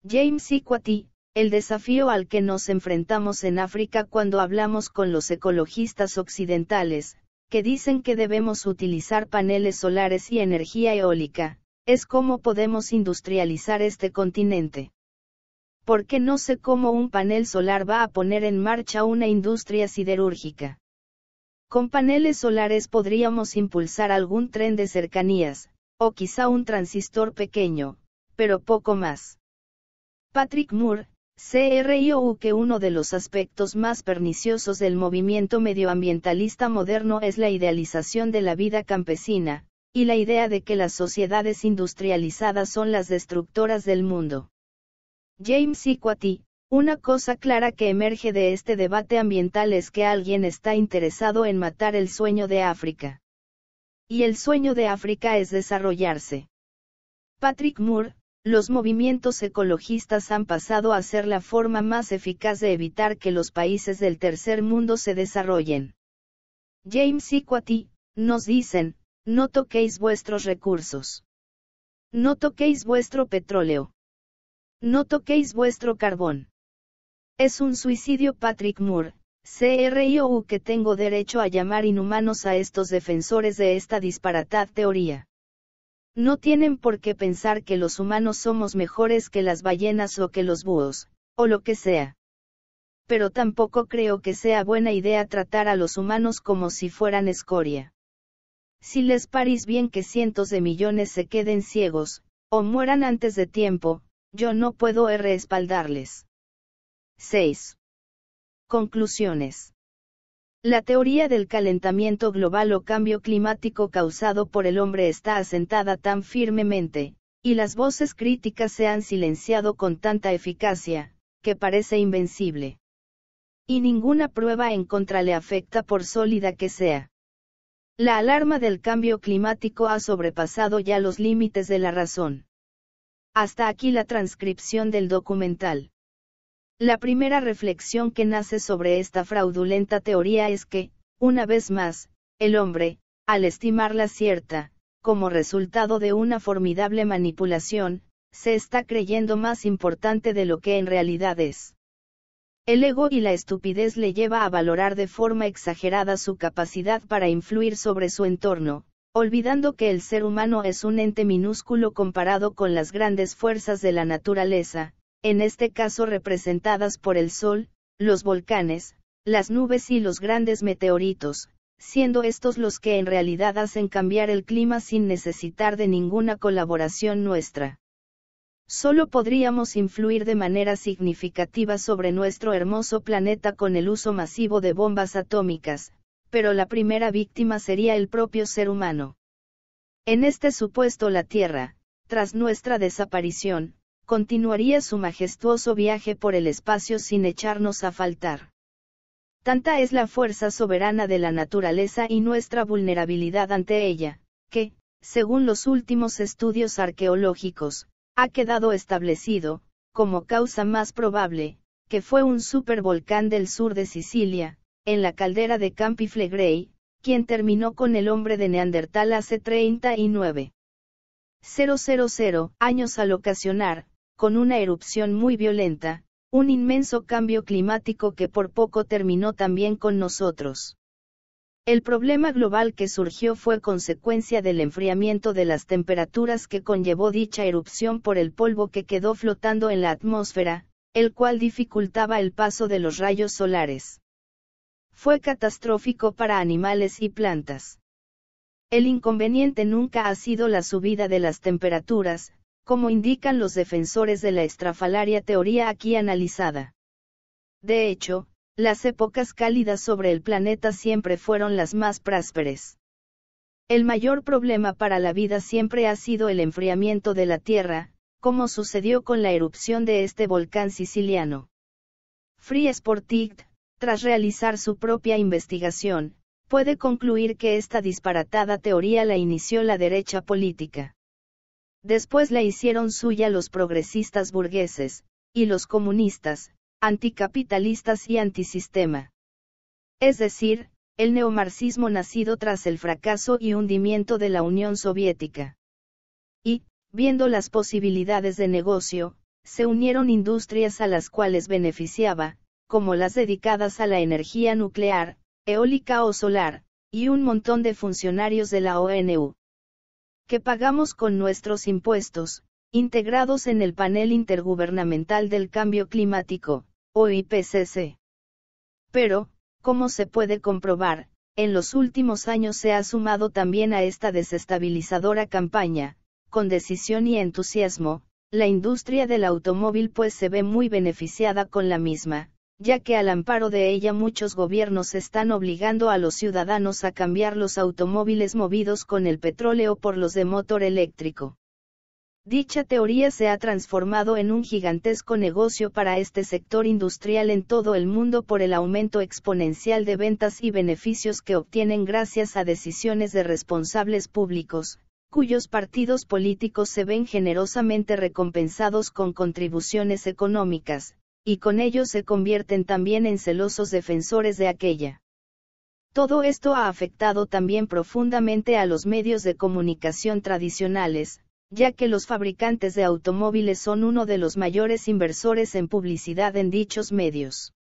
James Iquati, el desafío al que nos enfrentamos en África cuando hablamos con los ecologistas occidentales, que dicen que debemos utilizar paneles solares y energía eólica, es cómo podemos industrializar este continente. Porque no sé cómo un panel solar va a poner en marcha una industria siderúrgica. Con paneles solares podríamos impulsar algún tren de cercanías, o quizá un transistor pequeño, pero poco más. Patrick Moore, CRIOU que uno de los aspectos más perniciosos del movimiento medioambientalista moderno es la idealización de la vida campesina, y la idea de que las sociedades industrializadas son las destructoras del mundo. James Iquati, una cosa clara que emerge de este debate ambiental es que alguien está interesado en matar el sueño de África. Y el sueño de África es desarrollarse. Patrick Moore, los movimientos ecologistas han pasado a ser la forma más eficaz de evitar que los países del tercer mundo se desarrollen. James y nos dicen, no toquéis vuestros recursos. No toquéis vuestro petróleo. No toquéis vuestro carbón. Es un suicidio Patrick Moore, CRIOU que tengo derecho a llamar inhumanos a estos defensores de esta disparatada teoría. No tienen por qué pensar que los humanos somos mejores que las ballenas o que los búhos, o lo que sea. Pero tampoco creo que sea buena idea tratar a los humanos como si fueran escoria. Si les parís bien que cientos de millones se queden ciegos, o mueran antes de tiempo, yo no puedo respaldarles. 6. Conclusiones. La teoría del calentamiento global o cambio climático causado por el hombre está asentada tan firmemente, y las voces críticas se han silenciado con tanta eficacia, que parece invencible. Y ninguna prueba en contra le afecta por sólida que sea. La alarma del cambio climático ha sobrepasado ya los límites de la razón. Hasta aquí la transcripción del documental. La primera reflexión que nace sobre esta fraudulenta teoría es que, una vez más, el hombre, al estimarla cierta, como resultado de una formidable manipulación, se está creyendo más importante de lo que en realidad es. El ego y la estupidez le lleva a valorar de forma exagerada su capacidad para influir sobre su entorno, olvidando que el ser humano es un ente minúsculo comparado con las grandes fuerzas de la naturaleza, en este caso representadas por el Sol, los volcanes, las nubes y los grandes meteoritos, siendo estos los que en realidad hacen cambiar el clima sin necesitar de ninguna colaboración nuestra. Solo podríamos influir de manera significativa sobre nuestro hermoso planeta con el uso masivo de bombas atómicas, pero la primera víctima sería el propio ser humano. En este supuesto la Tierra, tras nuestra desaparición, continuaría su majestuoso viaje por el espacio sin echarnos a faltar. Tanta es la fuerza soberana de la naturaleza y nuestra vulnerabilidad ante ella, que, según los últimos estudios arqueológicos, ha quedado establecido, como causa más probable, que fue un supervolcán del sur de Sicilia, en la caldera de Campi Flegrei, quien terminó con el hombre de Neandertal hace 39.000 años al ocasionar, con una erupción muy violenta, un inmenso cambio climático que por poco terminó también con nosotros. El problema global que surgió fue consecuencia del enfriamiento de las temperaturas que conllevó dicha erupción por el polvo que quedó flotando en la atmósfera, el cual dificultaba el paso de los rayos solares. Fue catastrófico para animales y plantas. El inconveniente nunca ha sido la subida de las temperaturas, como indican los defensores de la estrafalaria teoría aquí analizada. De hecho, las épocas cálidas sobre el planeta siempre fueron las más prósperas. El mayor problema para la vida siempre ha sido el enfriamiento de la Tierra, como sucedió con la erupción de este volcán siciliano. Free tras realizar su propia investigación, puede concluir que esta disparatada teoría la inició la derecha política. Después la hicieron suya los progresistas burgueses, y los comunistas, anticapitalistas y antisistema. Es decir, el neomarxismo nacido tras el fracaso y hundimiento de la Unión Soviética. Y, viendo las posibilidades de negocio, se unieron industrias a las cuales beneficiaba, como las dedicadas a la energía nuclear, eólica o solar, y un montón de funcionarios de la ONU que pagamos con nuestros impuestos, integrados en el panel intergubernamental del cambio climático, o IPCC. Pero, como se puede comprobar, en los últimos años se ha sumado también a esta desestabilizadora campaña, con decisión y entusiasmo, la industria del automóvil pues se ve muy beneficiada con la misma, ya que al amparo de ella muchos gobiernos están obligando a los ciudadanos a cambiar los automóviles movidos con el petróleo por los de motor eléctrico. Dicha teoría se ha transformado en un gigantesco negocio para este sector industrial en todo el mundo por el aumento exponencial de ventas y beneficios que obtienen gracias a decisiones de responsables públicos, cuyos partidos políticos se ven generosamente recompensados con contribuciones económicas, y con ello se convierten también en celosos defensores de aquella. Todo esto ha afectado también profundamente a los medios de comunicación tradicionales, ya que los fabricantes de automóviles son uno de los mayores inversores en publicidad en dichos medios.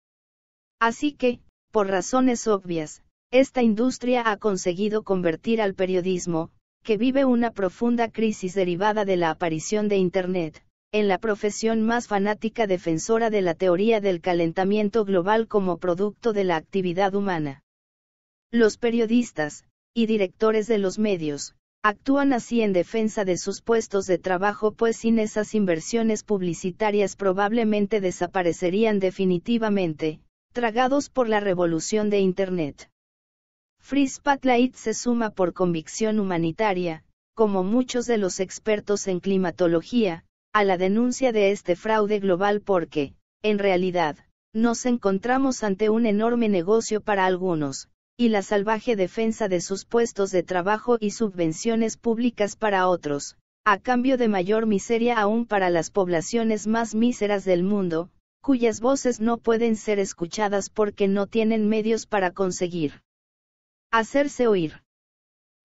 Así que, por razones obvias, esta industria ha conseguido convertir al periodismo, que vive una profunda crisis derivada de la aparición de Internet, en la profesión más fanática defensora de la teoría del calentamiento global como producto de la actividad humana. Los periodistas, y directores de los medios, actúan así en defensa de sus puestos de trabajo pues sin esas inversiones publicitarias probablemente desaparecerían definitivamente, tragados por la revolución de Internet. Fritz spotlight se suma por convicción humanitaria, como muchos de los expertos en climatología, a la denuncia de este fraude global porque, en realidad, nos encontramos ante un enorme negocio para algunos, y la salvaje defensa de sus puestos de trabajo y subvenciones públicas para otros, a cambio de mayor miseria aún para las poblaciones más míseras del mundo, cuyas voces no pueden ser escuchadas porque no tienen medios para conseguir hacerse oír.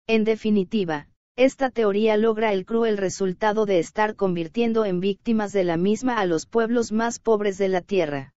En definitiva, esta teoría logra el cruel resultado de estar convirtiendo en víctimas de la misma a los pueblos más pobres de la tierra.